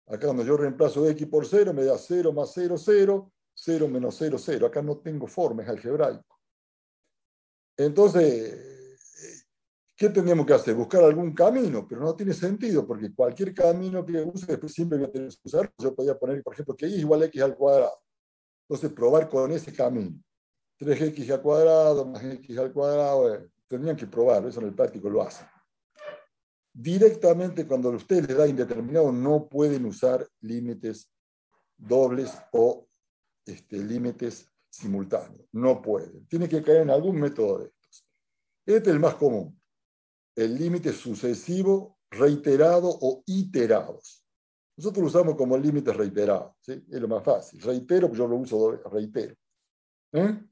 Acá cuando yo reemplazo x por 0 me da 0 más 0, 0, 0 menos 0, 0. Acá no tengo forma, es algebraico. Entonces, ¿qué tendríamos que hacer? Buscar algún camino, pero no tiene sentido, porque cualquier camino que use después siempre voy a tener que usar. Yo podía poner, por ejemplo, que y igual a x al cuadrado. Entonces, probar con ese camino. 3x al cuadrado más x al cuadrado, eh, tendrían que probar, eso en el práctico lo hacen. Directamente cuando usted le da indeterminado, no pueden usar límites dobles o este, límites simultáneos. No pueden. Tiene que caer en algún método de estos. Este es el más común. El límite sucesivo, reiterado o iterados. Nosotros lo usamos como límites reiterados. Es lo más fácil. Reitero, yo lo uso, reitero. ¿Eh?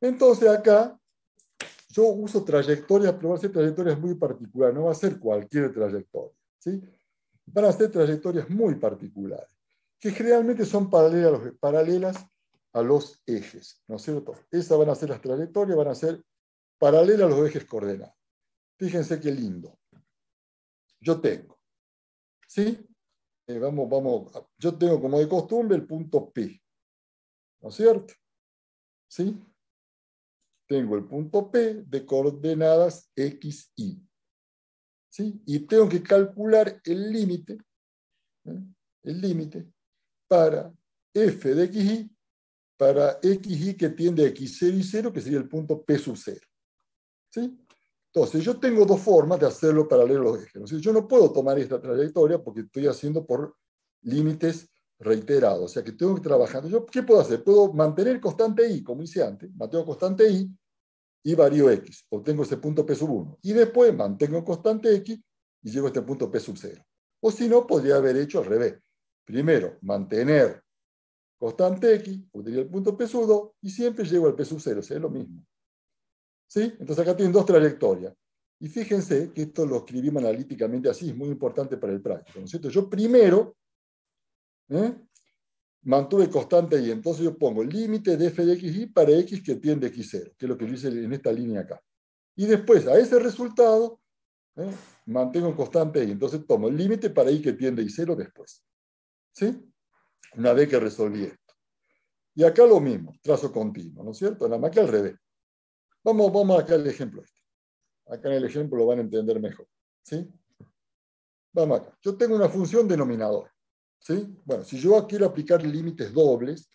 Entonces acá yo uso trayectorias, pero van a ser trayectorias muy particulares, no va a ser cualquier trayectoria. ¿sí? Van a ser trayectorias muy particulares, que generalmente son paralelas, a los ejes, ¿no cierto? Esas van a ser las trayectorias, van a ser paralelas a los ejes coordenados. Fíjense qué lindo. Yo tengo, ¿sí? Eh, vamos, vamos, yo tengo como de costumbre el punto P, ¿no es cierto? ¿Sí? tengo el punto P de coordenadas X, Y. Y tengo que calcular el límite, ¿eh? el límite para F de Y, para X, Y que tiende a X0 y 0, que sería el punto P sub 0. Entonces, yo tengo dos formas de hacerlo paralelo a los ejes. yo no puedo tomar esta trayectoria porque estoy haciendo por límites reiterado. O sea que tengo que trabajar qué puedo hacer? Puedo mantener constante I, como hice antes, mantengo constante I y varío X. Obtengo ese punto P sub 1. Y después mantengo constante X y llego a este punto P sub 0. O si no, podría haber hecho al revés. Primero, mantener constante X, obtener el punto P sub 2 y siempre llego al P sub 0. O sea, es lo mismo. ¿Sí? Entonces acá tienen dos trayectorias. Y fíjense que esto lo escribimos analíticamente así, es muy importante para el práctico. ¿no Yo primero ¿eh? mantuve constante y entonces yo pongo límite de f de x y para x que tiende x0, que es lo que dice en esta línea acá. Y después a ese resultado ¿eh? mantengo constante y entonces tomo el límite para y que tiende y cero después. ¿Sí? Una vez que resolví esto. Y acá lo mismo, trazo continuo, ¿no es cierto? Nada más que al revés. Vamos, vamos acá al ejemplo este. Acá en el ejemplo lo van a entender mejor. ¿Sí? Vamos acá. Yo tengo una función denominador. Bueno, si yo quiero aplicar límites dobles,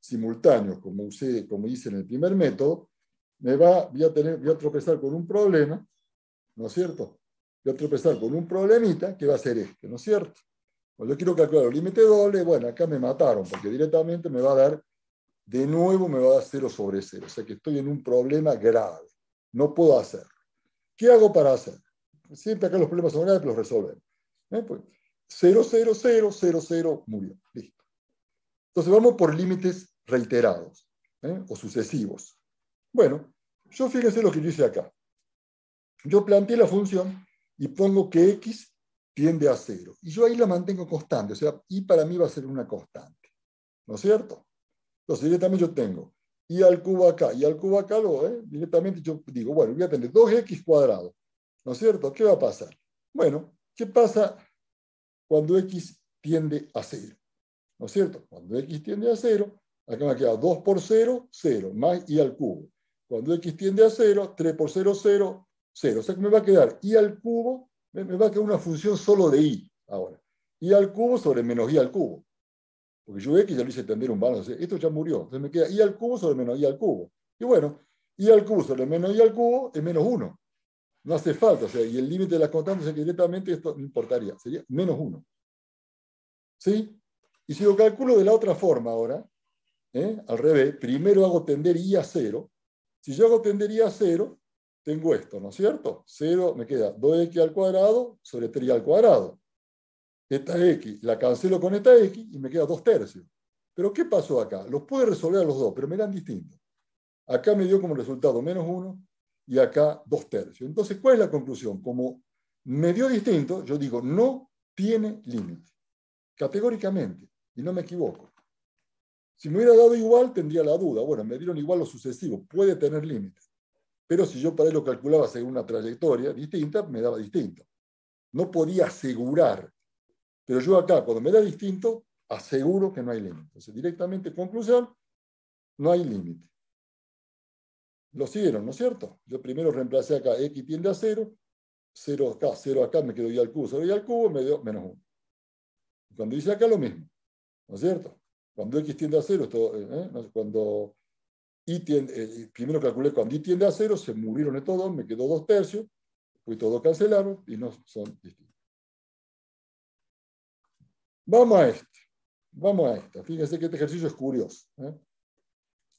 simultáneos, como, usé, como hice en el primer método, me va, voy, a tener, voy a tropezar con un problema, ¿no es cierto? Voy a tropezar con un problemita que va a ser este, ¿no es cierto? Cuando yo quiero calcular el límite doble, bueno, acá me mataron, porque directamente me va a dar, de nuevo me va a dar 0 sobre 0, o sea que estoy en un problema grave, no puedo hacer. ¿Qué hago para hacer? Siempre acá los problemas son graves, pero los resuelven. ¿Eh? Pues, 0, murió. Listo. Entonces vamos por límites reiterados ¿eh? o sucesivos. Bueno, yo fíjense lo que yo hice acá. Yo planteé la función y pongo que x tiende a cero. Y yo ahí la mantengo constante, o sea, y para mí va a ser una constante. ¿No es cierto? Entonces directamente yo tengo y al cubo acá, y al cubo acá, lo, ¿eh? directamente yo digo, bueno, voy a tener 2x cuadrado. ¿No es cierto? ¿Qué va a pasar? Bueno, ¿qué pasa cuando X tiende a 0. ¿No es cierto? Cuando X tiende a 0, acá me ha quedado 2 por 0, 0, más I al cubo. Cuando X tiende a 0, 3 por 0, 0, 0. O sea que me va a quedar y al cubo, me, va a quedar una función solo de y ahora. I al cubo sobre menos I al cubo. Porque yo X ya lo hice tender un balance. Esto ya murió. Entonces me queda y al cubo sobre menos I al cubo. Y bueno, I al cubo sobre menos I al cubo es menos 1. No hace falta, o sea, y el límite de las constantes es que directamente esto no importaría, sería menos 1. ¿Sí? Y si lo calculo de la otra forma ahora, ¿eh? al revés, primero hago tender y a 0. Si yo hago tender i a 0, tengo esto, ¿no es cierto? cero me queda 2x al cuadrado sobre 3 al cuadrado. Esta x la cancelo con esta x y me queda 2 tercios. Pero ¿qué pasó acá? Los puedo resolver a los dos, pero me dan distintos. Acá me dio como resultado menos 1 y acá dos tercios. Entonces, ¿cuál es la conclusión? Como me dio distinto, yo digo, no tiene límite, categóricamente, y no me equivoco. Si me hubiera dado igual, tendría la duda. Bueno, me dieron igual lo sucesivos. puede tener límite. Pero si yo para ello calculaba según una trayectoria distinta, me daba distinto. No podía asegurar. Pero yo acá, cuando me da distinto, aseguro que no hay límite. Entonces, directamente, conclusión, no hay límite lo siguieron, ¿no es cierto? Yo primero reemplacé acá x tiende a 0, 0 acá, 0 acá, me quedó y al cubo, 0 y al cubo, me dio menos 1. Cuando hice acá lo mismo, ¿no es cierto? Cuando x tiende a 0, eh, eh, cuando y tiende, eh, primero calculé cuando y tiende a 0, se murieron estos dos, me quedó dos tercios, pues todo cancelaron, y no son distintos. Vamos a este, vamos a este. Fíjense que este ejercicio es curioso.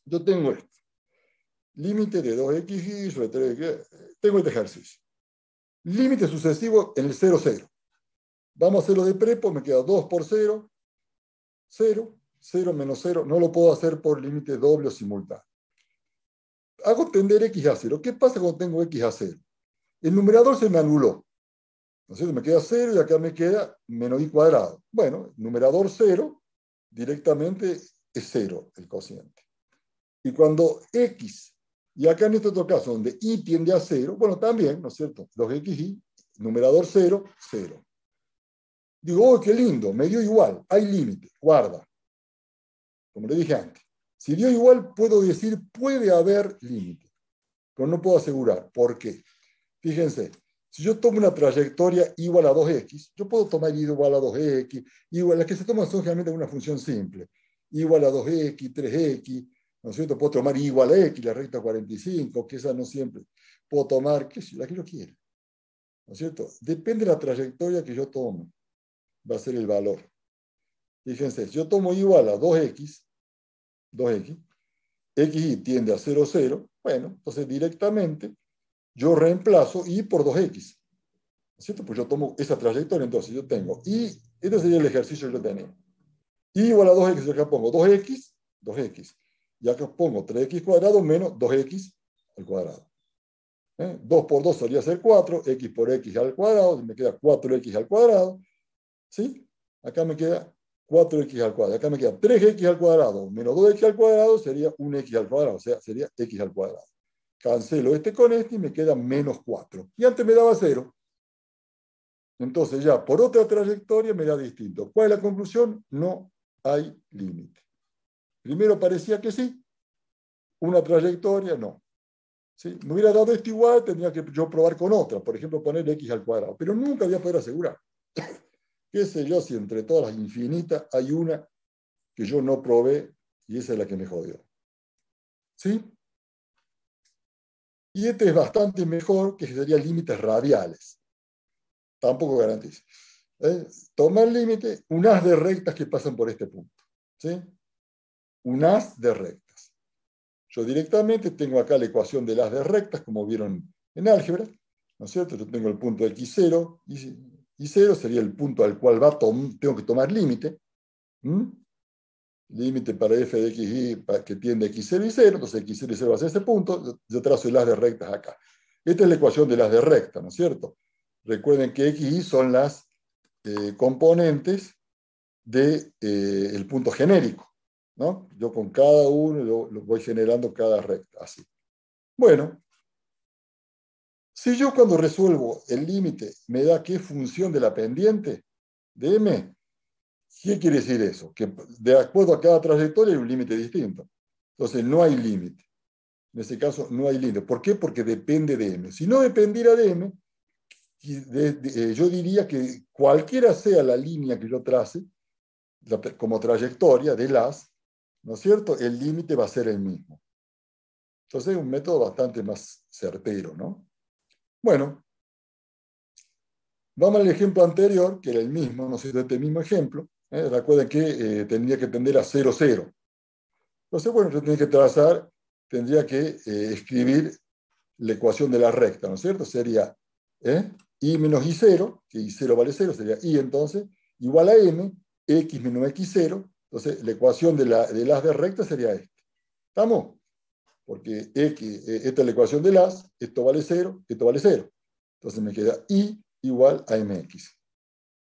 Yo tengo esto límite de 2x y sobre 3 x Tengo este ejercicio. Límite sucesivo en el 0, 0. Vamos a hacerlo de prepo, me queda 2 por 0, 0, 0 menos 0. No lo puedo hacer por límite doble o simultáneo. Hago tender x a 0. ¿Qué pasa cuando tengo x a 0? El numerador se me anuló. ¿No Me queda 0 y acá me queda menos Y cuadrado. Bueno, numerador 0 directamente es 0 el cociente. Y cuando x y acá en este otro caso, donde Y tiende a 0, bueno, también, ¿no es cierto? 2xy, numerador 0, 0. Digo, oh, qué lindo, me dio igual, hay límite, guarda. Como le dije antes, si dio igual, puedo decir puede haber límite, pero no puedo asegurar. ¿Por qué? Fíjense, si yo tomo una trayectoria igual a 2x, yo puedo tomar y igual a 2x, igual, las que se toman son generalmente una función simple, igual a 2x, 3x, ¿no es cierto? Puedo tomar igual a X, la recta 45, que esa no siempre. Puedo tomar, qué la que yo quiera. ¿No es cierto? Depende de la trayectoria que yo tomo. va a ser el valor. Fíjense, si yo tomo igual a 2X, 2X, x tiende a 0, 0, bueno, entonces directamente yo reemplazo Y por 2X. ¿No es cierto? Pues yo tomo esa trayectoria, entonces yo tengo Y, este sería el ejercicio que yo tenía. Y igual a 2X, yo acá pongo 2X, 2X ya que pongo 3x cuadrado menos 2x al cuadrado. 2 ¿Eh? por 2 solía ser 4, x por x al cuadrado, me queda 4x al cuadrado, ¿sí? Acá me queda 4x al cuadrado, acá me queda 3x al cuadrado, menos 2x al cuadrado sería 1x al cuadrado, o sea, sería x al cuadrado. Cancelo este con este y me queda menos 4. Y antes me daba 0. Entonces ya por otra trayectoria me da distinto. ¿Cuál es la conclusión? No hay límite. Primero parecía que sí, una trayectoria no. ¿Sí? Me hubiera dado esto igual, tendría que yo probar con otra, por ejemplo, poner x al cuadrado, pero nunca voy a poder asegurar. ¿Qué sé yo si entre todas las infinitas hay una que yo no probé y esa es la que me jodió? ¿Sí? Y este es bastante mejor que sería límites radiales. Tampoco garantiza. Toma ¿Eh? Tomar límite, unas de rectas que pasan por este punto. ¿Sí? unas de rectas. Yo directamente tengo acá la ecuación de las de rectas, como vieron en álgebra, ¿no es cierto? Yo tengo el punto x0, y 0 sería el punto al cual va tengo que tomar límite, límite para f de x para que tiende x0 y 0, entonces x0 y 0 va a ser ese punto, yo, trazo las de rectas acá. Esta es la ecuación de las de rectas, ¿no es cierto? Recuerden que x y son las eh, componentes del de, eh, punto genérico. ¿no? Yo con cada uno lo, voy generando cada recta, así. Bueno, si yo cuando resuelvo el límite me da qué función de la pendiente de m, ¿qué quiere decir eso? Que de acuerdo a cada trayectoria hay un límite distinto. Entonces no hay límite. En este caso no hay límite. ¿Por qué? Porque depende de m. Si no dependiera de m, eh, yo diría que cualquiera sea la línea que yo trace como trayectoria de las, ¿no es cierto? El límite va a ser el mismo. Entonces es un método bastante más certero, ¿no? Bueno, vamos al ejemplo anterior, que era el mismo, ¿no es cierto? Este mismo ejemplo. ¿eh? Recuerden que eh, tendría que tender a 0, 0. Entonces, bueno, yo tendría que trazar, tendría que eh, escribir la ecuación de la recta, ¿no es cierto? Sería i menos y 0 que i0 vale 0, sería i entonces, igual a m, x menos x0, entonces, la ecuación de la, del as de recta sería esta. ¿Estamos? Porque X, eh, esta es la ecuación de las esto vale 0, esto vale 0. Entonces me queda Y igual a MX,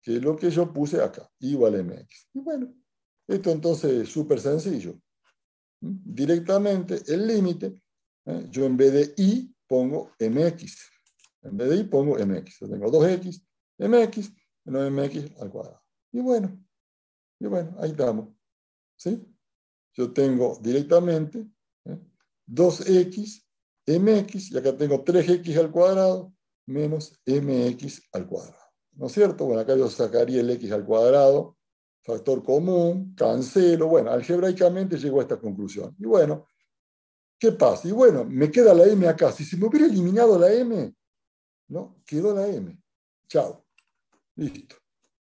que es lo que yo puse acá, igual a MX. Y bueno, esto entonces es súper sencillo. ¿Mm? Directamente el límite, ¿eh? yo en vez de Y pongo MX. En vez de Y pongo MX. tengo 2X, MX, menos MX al cuadrado. Y bueno, y bueno, ahí estamos. ¿sí? Yo tengo directamente 2 2x, mx, y acá tengo 3x al cuadrado menos mx al cuadrado. ¿No es cierto? Bueno, acá yo sacaría el x al cuadrado, factor común, cancelo. Bueno, algebraicamente llego a esta conclusión. Y bueno, ¿qué pasa? Y bueno, me queda la m acá. Si se me hubiera eliminado la m, ¿no? Quedó la m. Chao. Listo.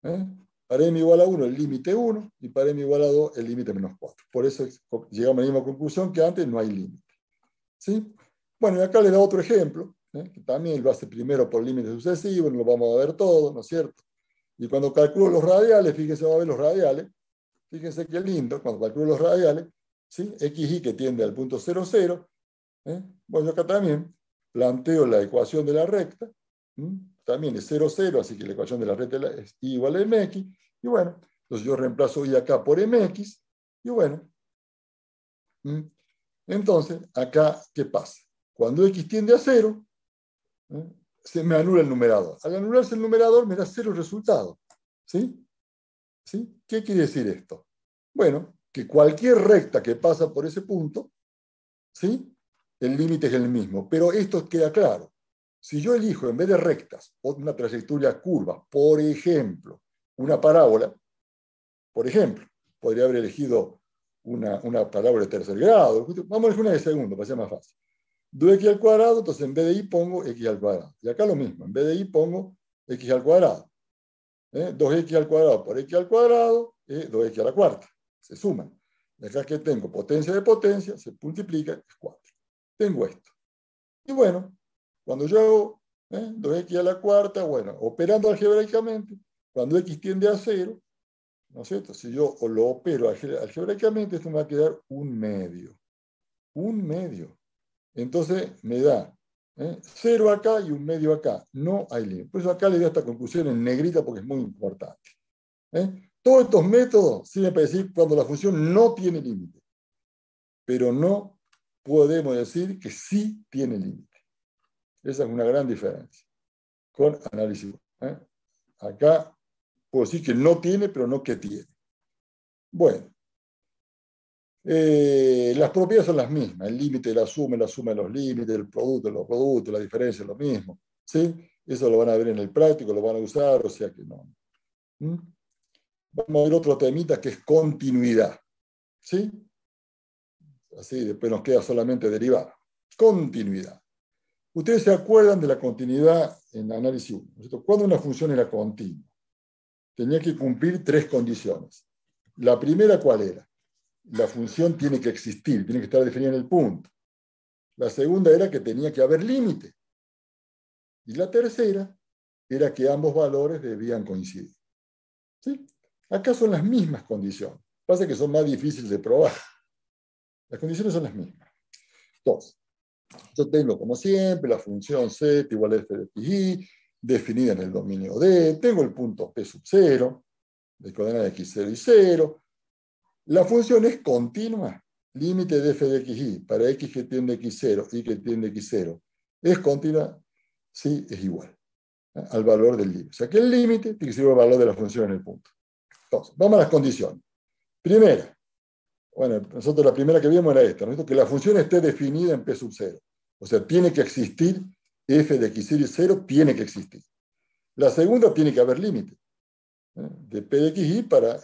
¿Eh? para m igual a 1, el límite 1, y para m igual a 2, el límite menos 4. Por eso llegamos a la misma conclusión que antes, no hay límite. ¿Sí? Bueno, y acá le da otro ejemplo, ¿eh? que también lo hace primero por límites sucesivos, lo vamos a ver todo, ¿no es cierto? Y cuando calculo los radiales, fíjense, va a ver los radiales, fíjense qué lindo, cuando calculo los radiales, ¿sí? Y que tiende al punto 0, 0, ¿eh? bueno, acá también planteo la ecuación de la recta, también es 0, 0, así que la ecuación de la recta es igual a MX, y bueno, entonces yo reemplazo y acá por mx, y bueno. Entonces, acá, ¿qué pasa? Cuando x tiende a cero, se me anula el numerador. Al anularse el numerador, me da cero el resultado. ¿Sí? ¿Sí? ¿Qué quiere decir esto? Bueno, que cualquier recta que pasa por ese punto, ¿sí? el límite es el mismo. Pero esto queda claro. Si yo elijo, en vez de rectas, una trayectoria curva, por ejemplo, una parábola, por ejemplo, podría haber elegido una, una parábola de tercer grado, vamos a elegir una de segundo para ser más fácil. 2x al cuadrado, entonces en vez de y pongo x al cuadrado. Y acá lo mismo, en vez de y pongo x al cuadrado. 2 ¿eh? 2x al cuadrado por x al cuadrado es 2x a la cuarta. Se suman. acá que tengo potencia de potencia, se multiplica, es 4. Tengo esto. Y bueno, cuando yo hago 2 ¿eh? 2x a la cuarta, bueno, operando algebraicamente, cuando x tiende a 0, ¿no es cierto? Si yo lo opero algebraicamente, esto me va a quedar un medio. Un medio. Entonces me da ¿eh? cero acá y un medio acá. No hay límite. Por eso acá le doy esta conclusión en negrita porque es muy importante. ¿eh? Todos estos métodos sirven para decir cuando la función no tiene límite. Pero no podemos decir que sí tiene límite. Esa es una gran diferencia con análisis. ¿eh? Acá Puedo decir que no tiene, pero no que tiene. Bueno, eh, las propiedades son las mismas, el límite de la suma, la suma de los límites, el producto de los productos, la diferencia es lo mismo. ¿sí? Eso lo van a ver en el práctico, lo van a usar, o sea que no. ¿Mm? Vamos a ver otro temita que es continuidad. ¿sí? Así después nos queda solamente derivar. Continuidad. Ustedes se acuerdan de la continuidad en análisis 1, ¿cuándo una función era continua? tenía que cumplir tres condiciones. La primera, ¿cuál era? La función tiene que existir, tiene que estar definida en el punto. La segunda era que tenía que haber límite. Y la tercera era que ambos valores debían coincidir. ¿Sí? Acá son las mismas condiciones. Pasa que son más difíciles de probar. Las condiciones son las mismas. Entonces, yo tengo, como siempre, la función z igual a f de pi, definida en el dominio D, tengo el punto P sub 0, de coordenadas x 0 y 0. La función es continua, límite de f de x y para x que tiende x0, y que tiende x0, es continua sí es igual ¿eh? al valor del límite. O sea que el límite tiene que ser el valor de la función en el punto. Entonces, vamos a las condiciones. Primera, bueno, nosotros la primera que vimos era esta, que la función esté definida en P sub 0. O sea, tiene que existir f de x0 y 0 tiene que existir. La segunda tiene que haber límite. ¿eh? De p de y para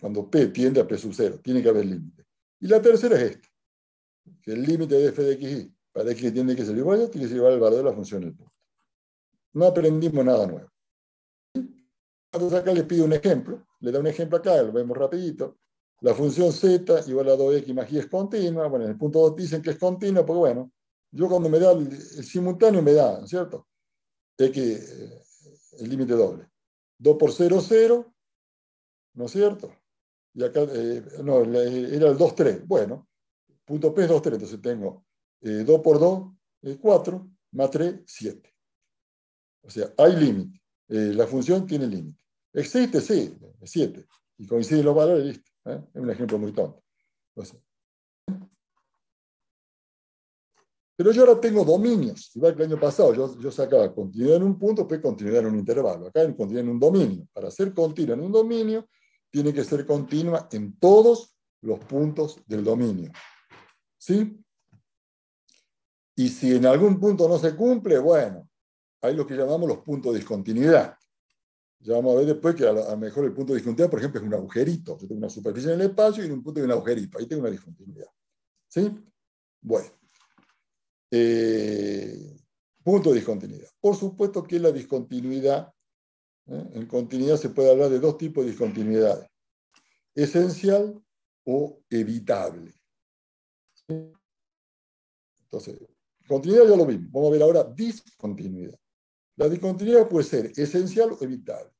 cuando p tiende a p sub 0, tiene que haber límite. Y la tercera es esta, que el límite de f de y para x tiende a x igual tiene que ser igual al valor de la función del punto. No aprendimos nada nuevo. Entonces acá les pido un ejemplo, le da un ejemplo acá, lo vemos rapidito. La función z igual a 2x más y es continua. Bueno, en el punto 2 dicen que es continua, pues bueno, yo cuando me da el, simultáneo me da, ¿no es cierto? Eh, el límite doble. 2 por 0, 0, ¿no es cierto? Y acá, eh, no, eh, era el 2, 3. Bueno, punto P es 2, 3. Entonces tengo 2 por 2, es 4, más 3, 7. O sea, hay límite. la función tiene límite. Existe, sí, 7. Y coinciden los valores, listo. Es un ejemplo muy tonto. Entonces, Pero yo ahora tengo dominios, igual que el año pasado, yo, yo sacaba continuidad en un punto, pues continuidad en un intervalo. Acá en continuidad en un dominio. Para ser continua en un dominio, tiene que ser continua en todos los puntos del dominio. ¿Sí? Y si en algún punto no se cumple, bueno, hay lo que llamamos los puntos de discontinuidad. Ya vamos a ver después que a lo mejor el punto de discontinuidad, por ejemplo, es un agujerito. Yo tengo una superficie en el espacio y en un punto hay un agujerito. Ahí tengo una discontinuidad. ¿Sí? Bueno. Eh, punto de discontinuidad. Por supuesto que la discontinuidad, ¿eh? en continuidad se puede hablar de dos tipos de discontinuidades, esencial o evitable. Entonces, continuidad ya lo vimos, Vamos a ver ahora discontinuidad. La discontinuidad puede ser esencial o evitable.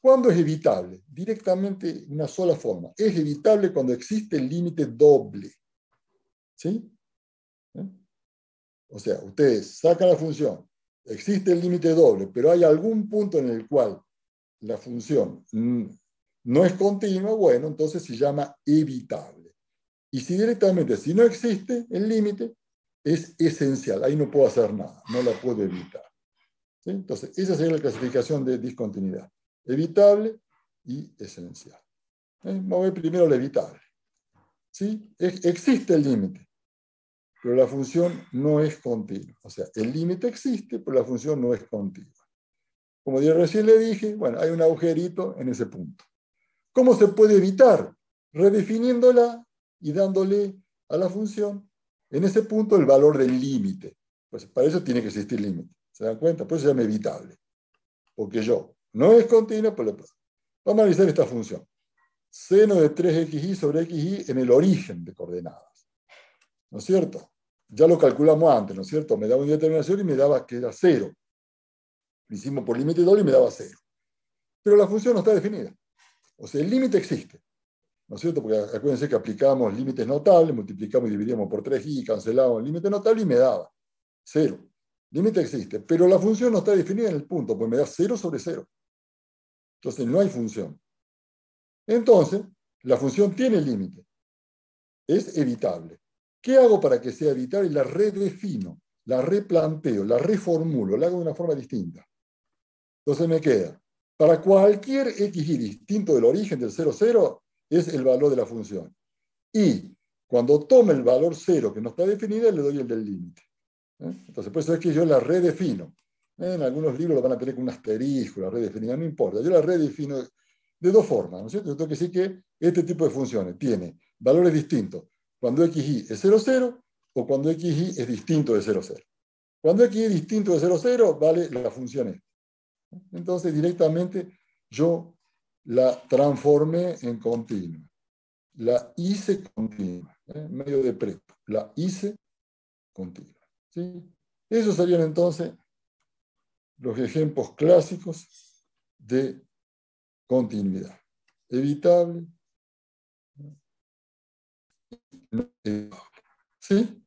¿Cuándo es evitable? Directamente una sola forma. Es evitable cuando existe el límite doble. ¿Sí? O sea, ustedes sacan la función, existe el límite doble, pero hay algún punto en el cual la función no es continua, bueno, entonces se llama evitable. Y si directamente, si no existe el límite, es esencial, ahí no puedo hacer nada, no la puedo evitar. Entonces, esa sería la clasificación de discontinuidad, evitable y esencial. Vamos a ver primero la evitable. existe el límite, pero la función no es continua. O sea, el límite existe, pero la función no es continua. Como yo recién le dije, bueno, hay un agujerito en ese punto. ¿Cómo se puede evitar? Redefiniéndola y dándole a la función, en ese punto, el valor del límite. Pues para eso tiene que existir límite. ¿Se dan cuenta? Por eso se llama evitable. Porque yo, no es continua, pues Vamos a analizar esta función. Seno de 3xy sobre xy en el origen de coordenadas. ¿no es cierto? Ya lo calculamos antes, ¿no es cierto? Me daba una determinación y me daba que era cero. Lo hicimos por límite doble y me daba cero. Pero la función no está definida. O sea, el límite existe. ¿No es cierto? Porque acuérdense que aplicamos límites notables, multiplicamos y dividimos por 3 y cancelamos el límite notable y me daba cero. Límite existe, pero la función no está definida en el punto, pues me da cero sobre cero. Entonces no hay función. Entonces, la función tiene límite. Es evitable. ¿Qué hago para que sea evitable? La redefino, la replanteo, la reformulo, la hago de una forma distinta. Entonces me queda, para cualquier x y distinto del origen del 0, 0, es el valor de la función. Y cuando tome el valor 0 que no está definido, le doy el del límite. ¿eh? Entonces, por eso es que yo la redefino. En algunos libros lo van a tener con un asterisco, la redefinida, no importa. Yo la redefino de dos formas, ¿no es cierto? Yo tengo que decir que este tipo de funciones tiene valores distintos cuando xi es 0, 0 o cuando xi es distinto de 0, 0. Cuando xi es distinto de 0, 0, vale la función esta. Entonces directamente yo la transformé en continua. La hice continua, ¿eh? medio de prepo. La hice continua. ¿sí? Esos serían entonces los ejemplos clásicos de continuidad. Evitable, Sí,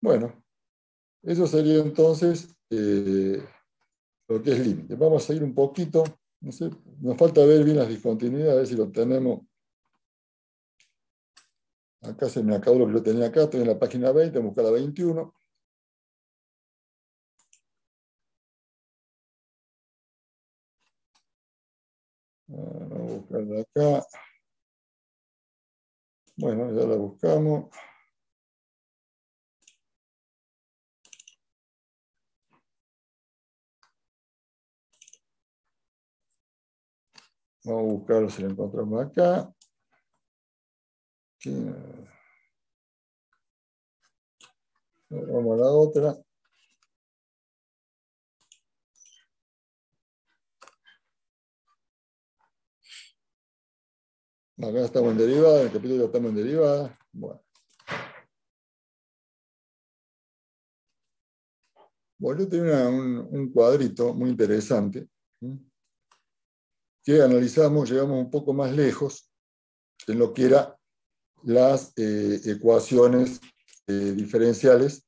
bueno, eso sería entonces eh, lo que es límite. Vamos a ir un poquito, no sé, nos falta ver bien las discontinuidades, a ver si lo tenemos. Acá se me acabó lo que yo tenía acá, estoy en la página 20, buscar la 21. Ah, vamos a buscarla acá. Bueno, ya la buscamos. Vamos a buscarlo si la encontramos acá. Vamos a la otra. Acá estamos en derivada, en el capítulo ya estamos en deriva. Bueno. Bueno, yo un, cuadrito muy interesante que analizamos, llegamos un poco más lejos en lo que eran las eh, ecuaciones eh, diferenciales.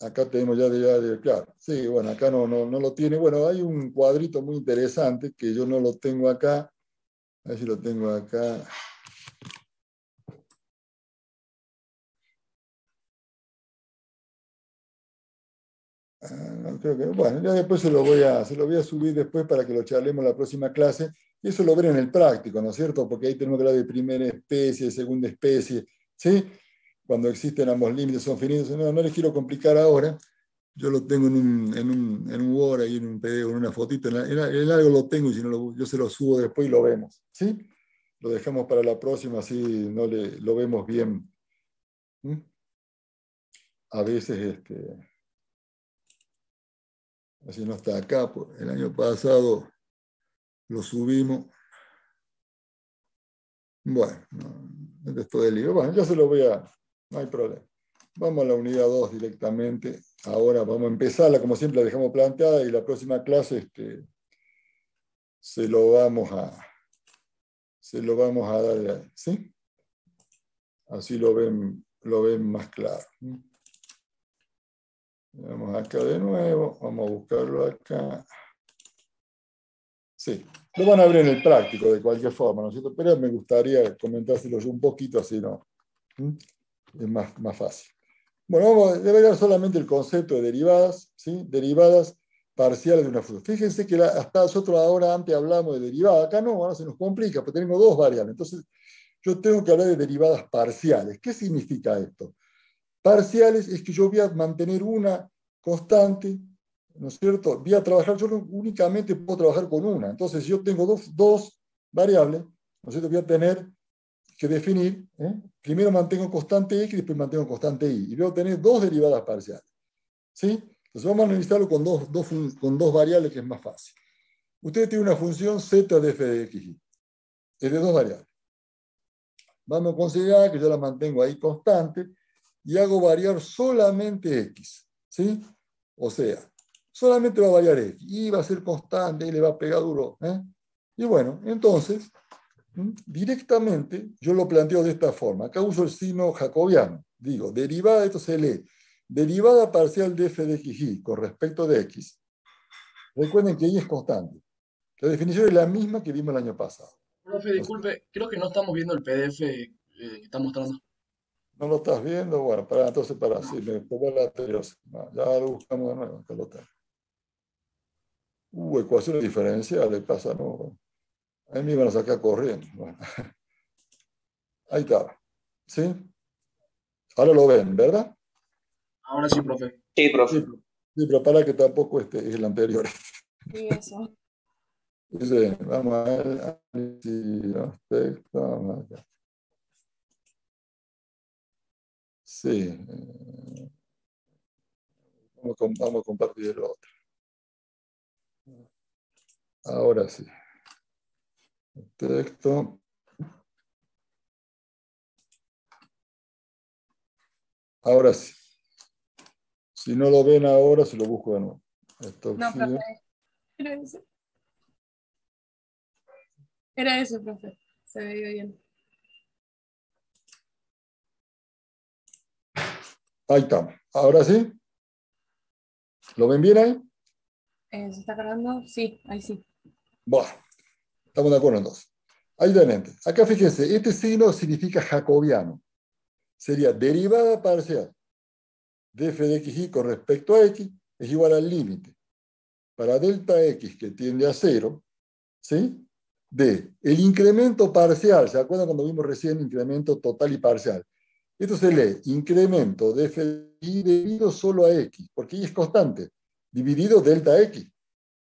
Acá tenemos ya de, claro, sí, bueno, acá no, no lo tiene. Bueno, hay un cuadrito muy interesante que yo no lo tengo acá, Ahí lo tengo acá. Ah, bueno, ya después se lo, voy a, se lo voy a subir después para que lo charlemos en la próxima clase. Y eso lo veré en el práctico, ¿no es cierto? Porque ahí tenemos que hablar de primera especie, segunda especie, ¿sí? Cuando existen ambos límites, son finitos. No, no les quiero complicar ahora. Yo lo tengo en un, en un, en Word, en un PDF, en una fotito. En, algo lo tengo y yo se lo subo después y lo vemos. ¿Sí? Lo dejamos para la próxima, así no lo vemos bien. ¿Mm? A veces, este, así no está acá, pues, el año pasado lo subimos. Bueno, del ya se lo voy a. No hay problema. Vamos a la unidad 2 directamente. Ahora vamos a empezarla, como siempre la dejamos planteada, y la próxima clase este, se lo vamos a, se lo vamos a dar ¿sí? Así lo ven, lo ven más claro. Vamos acá de nuevo, vamos a buscarlo acá. Sí, lo van a ver en el práctico de cualquier forma, ¿no es cierto? Pero me gustaría comentárselo un poquito, así no. Es más, fácil. Bueno, vamos a ver solamente el concepto de derivadas, ¿sí? Derivadas parciales de una función. Fíjense que hasta nosotros ahora antes hablamos de derivada, acá no, ahora se nos complica, porque tengo dos variables. Entonces, yo tengo que hablar de derivadas parciales. ¿Qué significa esto? Parciales es que yo voy a mantener una constante, ¿no es cierto? Voy a trabajar, yo únicamente puedo trabajar con una. Entonces, si yo tengo dos, variables, ¿no es cierto? Voy a tener que definir, ¿eh? primero mantengo constante X, y después mantengo constante Y, y voy a tener dos derivadas parciales. ¿Sí? Entonces vamos a analizarlo con dos, con dos variables que es más fácil. Usted tiene una función z de f de x. y. Es de dos variables. Vamos a considerar que yo la mantengo ahí constante y hago variar solamente x. ¿Sí? O sea, solamente va a variar x y va a ser constante y le va a pegar duro. ¿eh? Y bueno, entonces, directamente yo lo planteo de esta forma. Acá uso el signo jacobiano. Digo, derivada de esto se lee derivada parcial de f de y con respecto de x, recuerden que y es constante. La definición es la misma que vimos el año pasado. Profe, disculpe, creo que no estamos viendo el PDF eh, que está mostrando. ¿No lo estás viendo? Bueno, para, entonces para, sí, me pongo la anterior. ya lo buscamos de nuevo, acá Uh, ecuaciones diferenciales, pasa, no. A mí me iban a sacar corriendo. Ahí está. ¿Sí? Ahora lo ven, ¿verdad? Ahora sí, profe. Sí, profe. Sí, pero para que tampoco este es el anterior. Sí, eso. Dice, vamos a ver, análisis, texto, Sí. Eh, vamos, vamos a compartir el otro. Ahora sí. Texto. Ahora sí. Si no lo ven ahora, se lo busco de nuevo. no, profe. Era eso. Era eso, profe. Se veía bien. Ahí está. Ahora sí. ¿Lo ven bien ahí? Eh, ¿Se está cargando? Sí, ahí sí. Bueno, estamos de acuerdo dos. Ahí tenemos. Acá fíjense, este signo significa jacobiano. Sería derivada parcial de f de y con respecto a x es igual al límite para delta x que tiende a cero, ¿sí? De el incremento parcial, ¿se acuerdan cuando vimos recién incremento total y parcial? Esto se lee incremento de f de y debido solo a x, porque y es constante, dividido delta x,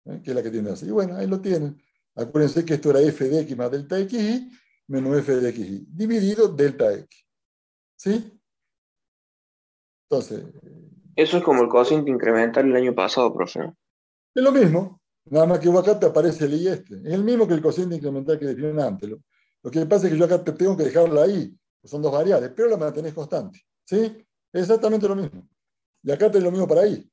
¿eh? que es la que tiende a cero. Y bueno, ahí lo tienen. Acuérdense que esto era f de x más delta y menos f de y dividido delta x. ¿Sí? Entonces. Eso es como el cociente incremental del año pasado, profe. Es lo mismo, nada más que acá te aparece el y este. Es el mismo que el cociente incremental que definieron antes. Lo, que pasa es que yo acá te tengo que dejarlo ahí, son dos variables, pero la mantenés constante. ¿Sí? exactamente lo mismo. Y acá tenés lo mismo para ahí.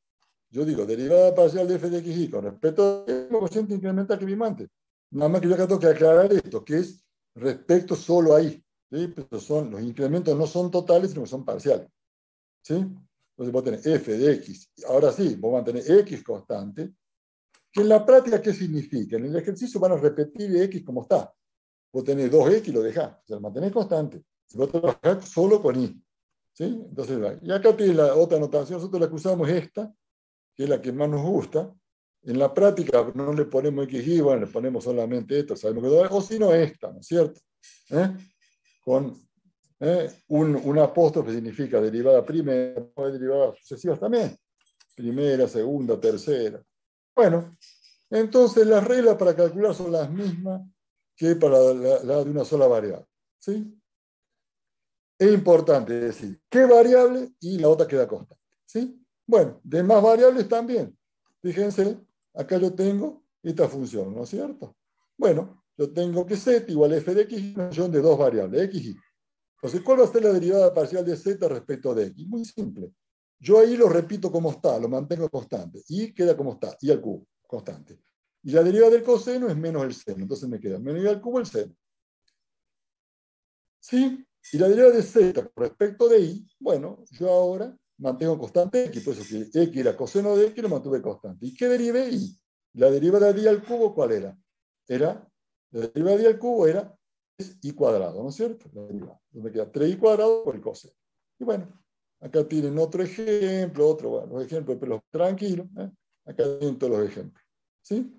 Yo digo, derivada parcial de f de y con respecto al cociente incremental que vimos antes. Nada más que yo acá tengo que aclarar esto, que es respecto solo ahí. ¿sí? son, los incrementos no son totales, sino que son parciales. ¿Sí? Entonces a tener f de x. Ahora sí, vos a mantener x constante. Que en la práctica, ¿qué significa? En el ejercicio van a repetir x como está. Vos tenés 2x y lo dejás. O sea, lo mantenés constante. Y vos trabajás solo con y. ¿Sí? Entonces, y acá tiene la otra anotación. Nosotros la que usamos esta, que es la que más nos gusta. En la práctica no le ponemos X Y. bueno, le ponemos solamente esto, sabemos que O si no esta, ¿no es cierto? ¿Eh? Con ¿eh? Un, un, apóstrofe significa derivada primera, derivadas sucesivas también. Primera, segunda, tercera. Bueno, entonces las reglas para calcular son las mismas que para la, de una sola variable. ¿sí? Es importante decir qué variable y la otra queda constante. ¿sí? Bueno, más variables también. Fíjense, acá yo tengo esta función, ¿no es cierto? Bueno, yo tengo que z igual a f de x, función de dos variables, x y entonces, pues, ¿cuál va a ser la derivada parcial de z respecto de x? Muy simple. Yo ahí lo repito como está, lo mantengo constante. Y queda como está, y al cubo, constante. Y la derivada del coseno es menos el seno. Entonces me queda menos y al cubo el seno. ¿Sí? Y la derivada de z respecto de y, bueno, yo ahora mantengo constante x, por eso que x era coseno de x, lo mantuve constante. ¿Y qué derivé y? La derivada de y al cubo, ¿cuál era? Era, la derivada de y al cubo era y cuadrado, ¿no es cierto? Me Donde queda 3y cuadrado por el coseno. Y bueno, acá tienen otro ejemplo, otro, bueno, los ejemplos, pero tranquilos, ¿eh? acá tienen todos los ejemplos. ¿Sí?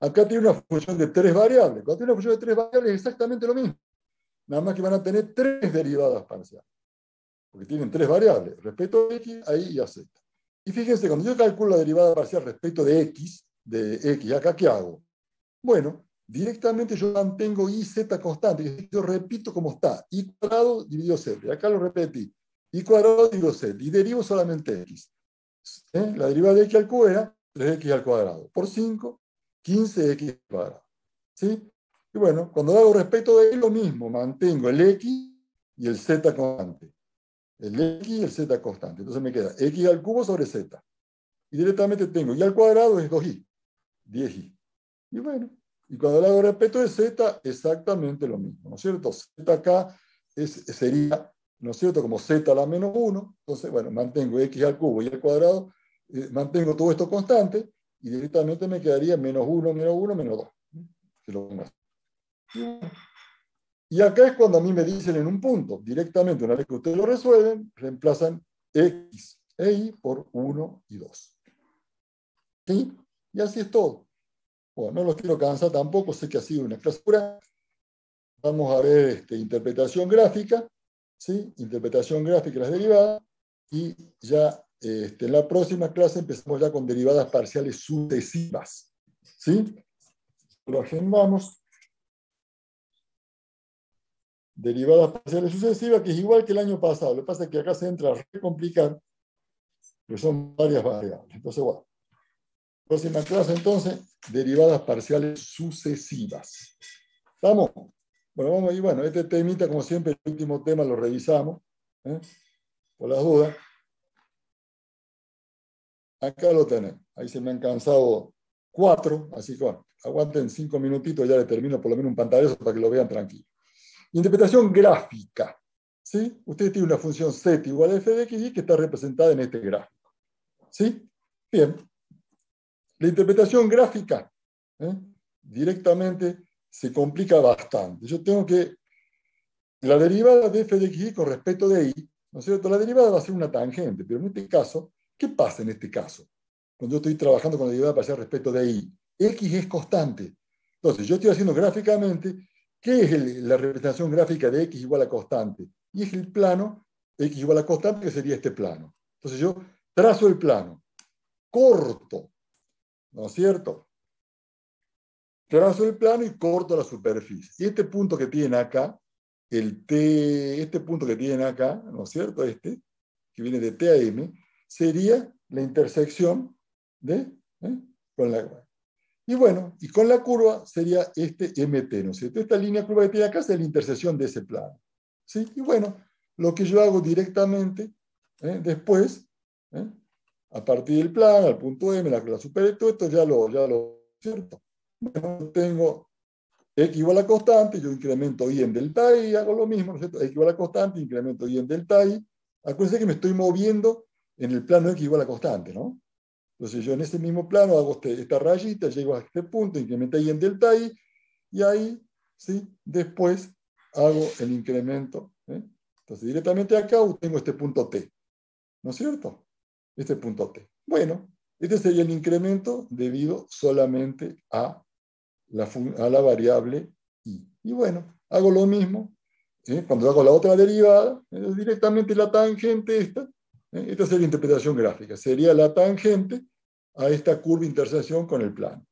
Acá tiene una función de tres variables. Cuando tiene una función de tres variables es exactamente lo mismo. Nada más que van a tener tres derivadas parciales. Porque tienen tres variables, respecto a x, ahí y a z. Y fíjense, cuando yo calculo la derivada parcial respecto de x, de x, acá, ¿qué hago? Bueno, Directamente yo mantengo y Z constante. Yo repito como está. I cuadrado dividido Z. Acá lo repetí. I cuadrado dividido Z. Y derivo solamente X. ¿Eh? La derivada de X al cubo era 3X al cuadrado. Por 5, 15X al cuadrado. ¿Sí? Y bueno, cuando hago respecto de lo mismo. Mantengo el X y el Z constante. El X y el Z constante. Entonces me queda X al cubo sobre Z. Y directamente tengo Y al cuadrado es 2I. 10I. Y bueno, y cuando le hago respeto de Z, exactamente lo mismo, ¿no es cierto? Z acá sería, ¿no es cierto? Como Z a la menos 1. Entonces, bueno, mantengo X al cubo y al cuadrado, eh, mantengo todo esto constante y directamente me quedaría menos 1, menos 1, menos 2. Y acá es cuando a mí me dicen en un punto, directamente, una vez que ustedes lo resuelven, reemplazan X e Y por 1 y 2. ¿Sí? Y así es todo. Bueno, no los quiero cansar tampoco, sé que ha sido una clase pura. Vamos a ver este, interpretación gráfica, ¿sí? interpretación gráfica de las derivadas, y ya este, en la próxima clase empezamos ya con derivadas parciales sucesivas. ¿sí? Lo agendamos. Derivadas parciales sucesivas, que es igual que el año pasado. Lo que pasa es que acá se entra a recomplicar, Pero son varias variables. Entonces, bueno. Próxima clase entonces, derivadas parciales sucesivas. ¿Estamos? Bueno, vamos y Bueno, este temita, como siempre, el último tema lo revisamos, ¿eh? por las dudas. Acá lo tenemos. Ahí se me han cansado cuatro, así que aguanten cinco minutitos, ya le termino por lo menos un pantallazo para que lo vean tranquilo. Interpretación gráfica. ¿sí? Usted tiene una función z igual a f de x que está representada en este gráfico. ¿Sí? Bien. La interpretación gráfica ¿eh? directamente se complica bastante. Yo tengo que... La derivada de f de x con respecto de y, ¿no es cierto? La derivada va a ser una tangente, pero en este caso, ¿qué pasa en este caso? Cuando yo estoy trabajando con la derivada parcial respecto de y, x es constante. Entonces, yo estoy haciendo gráficamente, ¿qué es la representación gráfica de x igual a constante? Y es el plano, x igual a constante, que sería este plano. Entonces yo trazo el plano, corto ¿no es cierto? Trazo el plano y corto la superficie. Y este punto que tiene acá, el T, este punto que tiene acá, ¿no es cierto? Este, que viene de T a M, sería la intersección de, ¿eh? con la, y bueno, y con la curva sería este MT, ¿no es cierto? Esta línea curva que tiene acá es la intersección de ese plano. ¿sí? Y bueno, lo que yo hago directamente ¿eh? después, ¿eh? a partir del plan, al punto M, la, la superé todo, esto ya lo, ya lo, ¿cierto? tengo X igual a constante, yo incremento Y en delta Y, hago lo mismo, ¿no es cierto? X igual a constante, incremento Y en delta Y. Acuérdense que me estoy moviendo en el plano X igual a constante, ¿no? Entonces yo en ese mismo plano hago este, esta rayita, llego a este punto, incremento Y en delta Y, y ahí, ¿sí? Después hago el incremento. ¿eh? Entonces directamente acá tengo este punto T, ¿no es cierto? este T Bueno, este sería el incremento debido solamente a la, a la variable i. Y bueno, hago lo mismo. ¿eh? Cuando hago la otra derivada, eh, directamente la tangente esta. ¿eh? Esta sería la interpretación gráfica. Sería la tangente a esta curva intersección con el plano.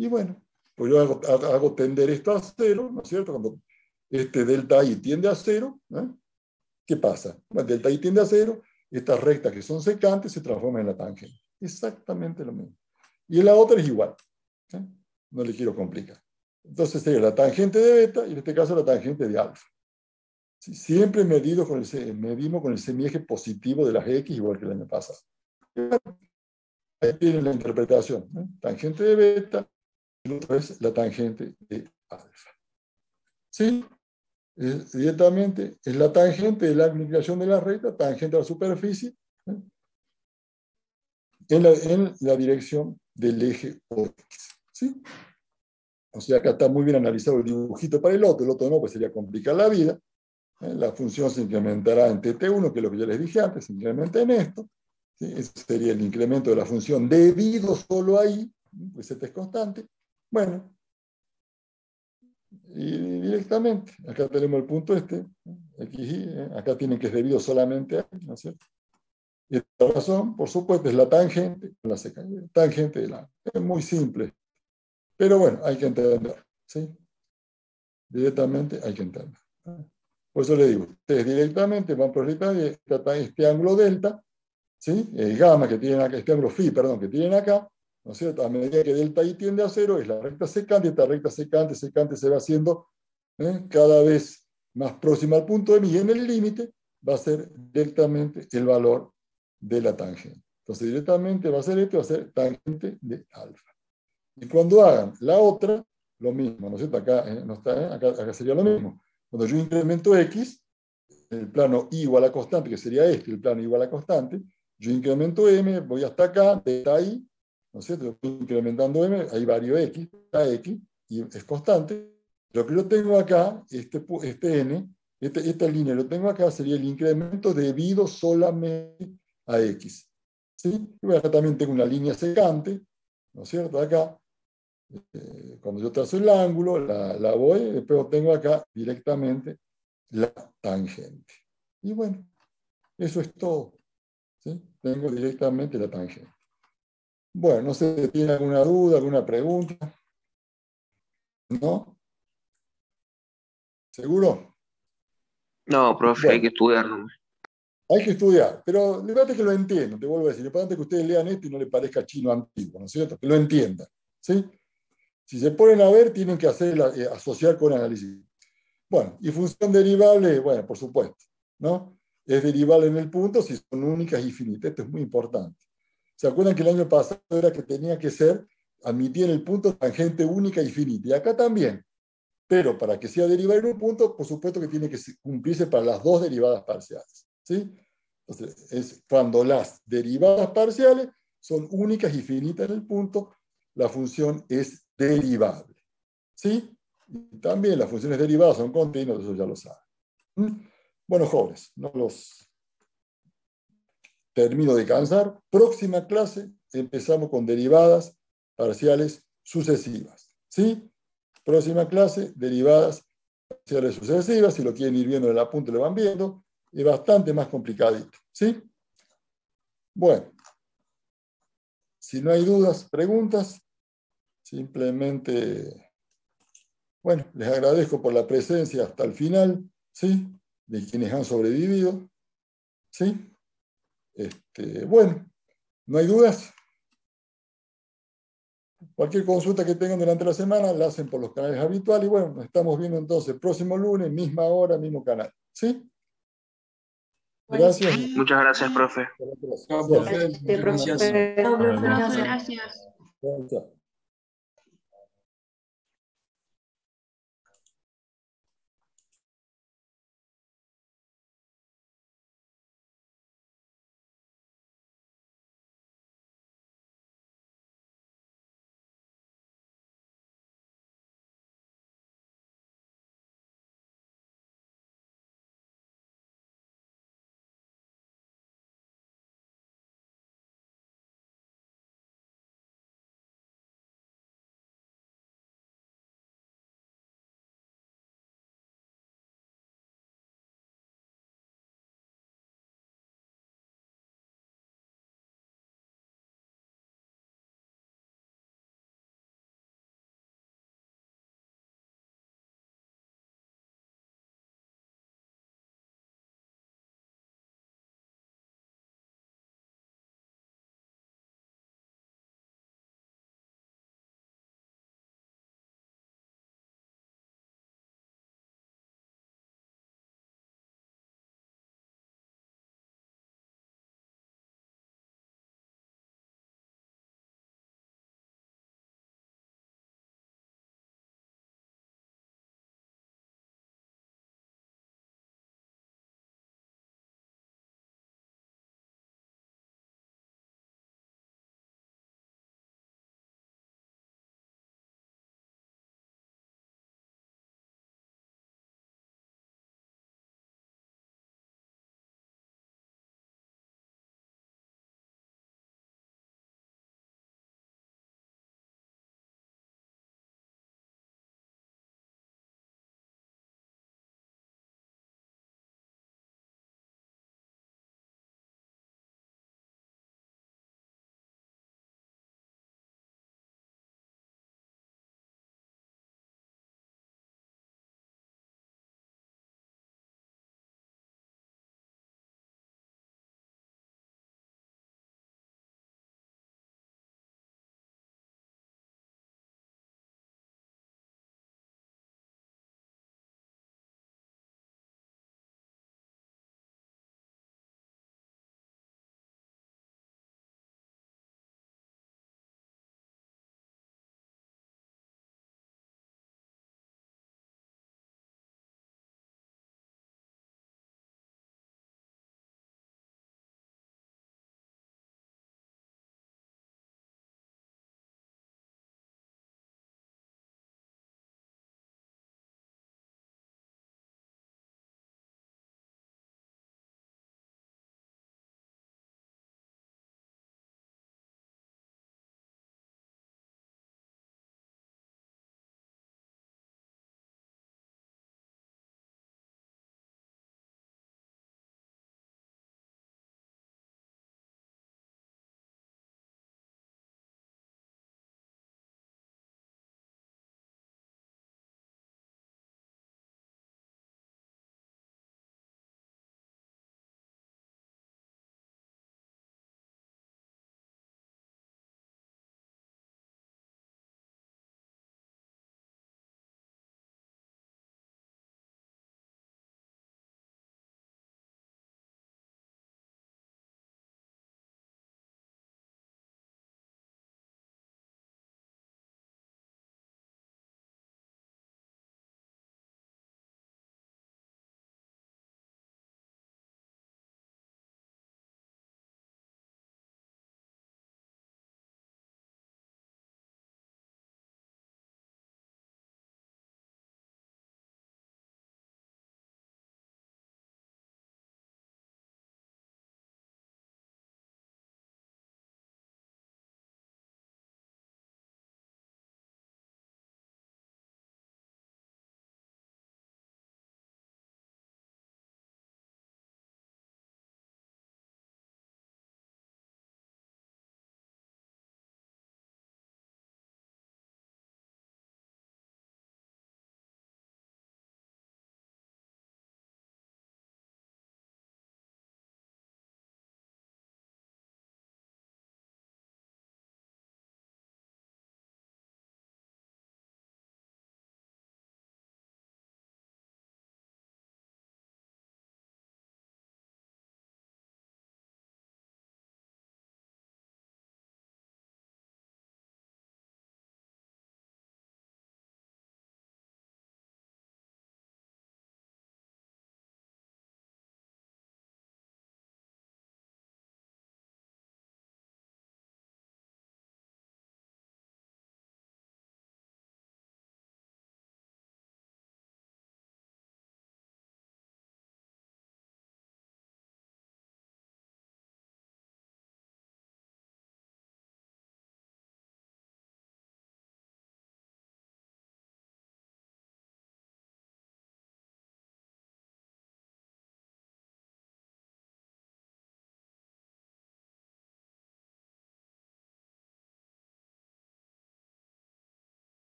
Y bueno, pues yo hago, tender esto a cero, ¿no es cierto? Cuando este delta i tiende a cero, ¿qué pasa? delta i tiende a cero, estas rectas que son secantes se transforman en la tangente. Exactamente lo mismo. Y la otra es igual. No le quiero complicar. Entonces sería la tangente de beta y en este caso la tangente de alfa. siempre medido con el, medimos con el semieje positivo de las X, igual que el año pasado. Ahí tienen la interpretación. Tangente de beta y otra vez la tangente de alfa. ¿Sí? directamente es la tangente de la inclinación de la recta, tangente a la superficie, ¿eh? en, la, dirección del eje X. O sea, acá está muy bien analizado el dibujito para el otro, el otro no, pues sería complicar la vida. ¿eh? La función se incrementará en TT1, que es lo que ya les dije antes, se incrementa en esto. Ese sería el incremento de la función debido solo ahí, pues este es constante. Bueno, y directamente, acá tenemos el punto este, X ¿eh? acá tienen que es debido solamente a, ¿no es cierto? Y esta razón, por supuesto, es la tangente, la tangente de la. Es muy simple, pero bueno, hay que entender, ¿sí? Directamente hay que entender. ¿eh? Por eso le digo, ustedes directamente van por este ángulo delta, ¿sí? El gamma que tienen acá, este ángulo phi, perdón, que tienen acá, ¿no es A medida que delta I tiende a cero, es la recta secante, esta recta secante, secante se va haciendo ¿eh? cada vez más próxima al punto de y en el límite va a ser directamente el valor de la tangente. Entonces directamente va a ser este, va a ser tangente de alfa. Y cuando hagan la otra, lo mismo, ¿no es cierto? Acá, eh, ¿eh? sería lo mismo. Cuando yo incremento x, el plano I igual a constante, que sería este, el plano igual a constante, yo incremento m, voy hasta acá, delta i, ¿no es cierto? incrementando m, hay varios x, a x, y es constante. Lo que yo tengo acá, este, este n, este, esta línea lo tengo acá, sería el incremento debido solamente a x. ¿sí? también tengo una línea secante, ¿no es cierto? Acá, eh, cuando yo trazo el ángulo, la, voy, pero tengo acá directamente la tangente. Y bueno, eso es todo. ¿sí? Tengo directamente la tangente. Bueno, no sé, si ¿tiene alguna duda, alguna pregunta? ¿No? ¿Seguro? No, profe, hay que estudiar. Hay que estudiar, pero debate que lo entiendo, te vuelvo a decir, lo importante que ustedes lean esto y no le parezca chino antiguo, ¿no es cierto? Que lo entiendan, ¿sí? Si se ponen a ver, tienen que hacer eh, asociar con análisis. Bueno, y función derivable, bueno, por supuesto, ¿no? Es derivable en el punto si son únicas y finitas, esto es muy importante. ¿Se acuerdan que el año pasado era que tenía que ser, admitir el punto tangente única y finita? Y acá también. Pero para que sea derivada en un punto, por supuesto que tiene que cumplirse para las dos derivadas parciales. ¿sí? Entonces, es cuando las derivadas parciales son únicas y finitas en el punto, la función es derivable. ¿Sí? también las funciones derivadas son continuas, eso ya lo saben. Bueno, jóvenes, no los termino de cansar. Próxima clase empezamos con derivadas parciales sucesivas. ¿Sí? Próxima clase, derivadas parciales sucesivas. Si lo quieren ir viendo en el apunte, lo van viendo. Es bastante más complicadito. ¿Sí? Bueno. Si no hay dudas, preguntas, simplemente, bueno, les agradezco por la presencia hasta el final, ¿sí? De quienes han sobrevivido, ¿sí? Este, bueno, ¿no hay dudas? Cualquier consulta que tengan durante la semana la hacen por los canales habituales y bueno, nos estamos viendo entonces próximo lunes, misma hora, mismo canal. ¿Sí? Gracias. Muchas gracias, profe. Gracias. gracias.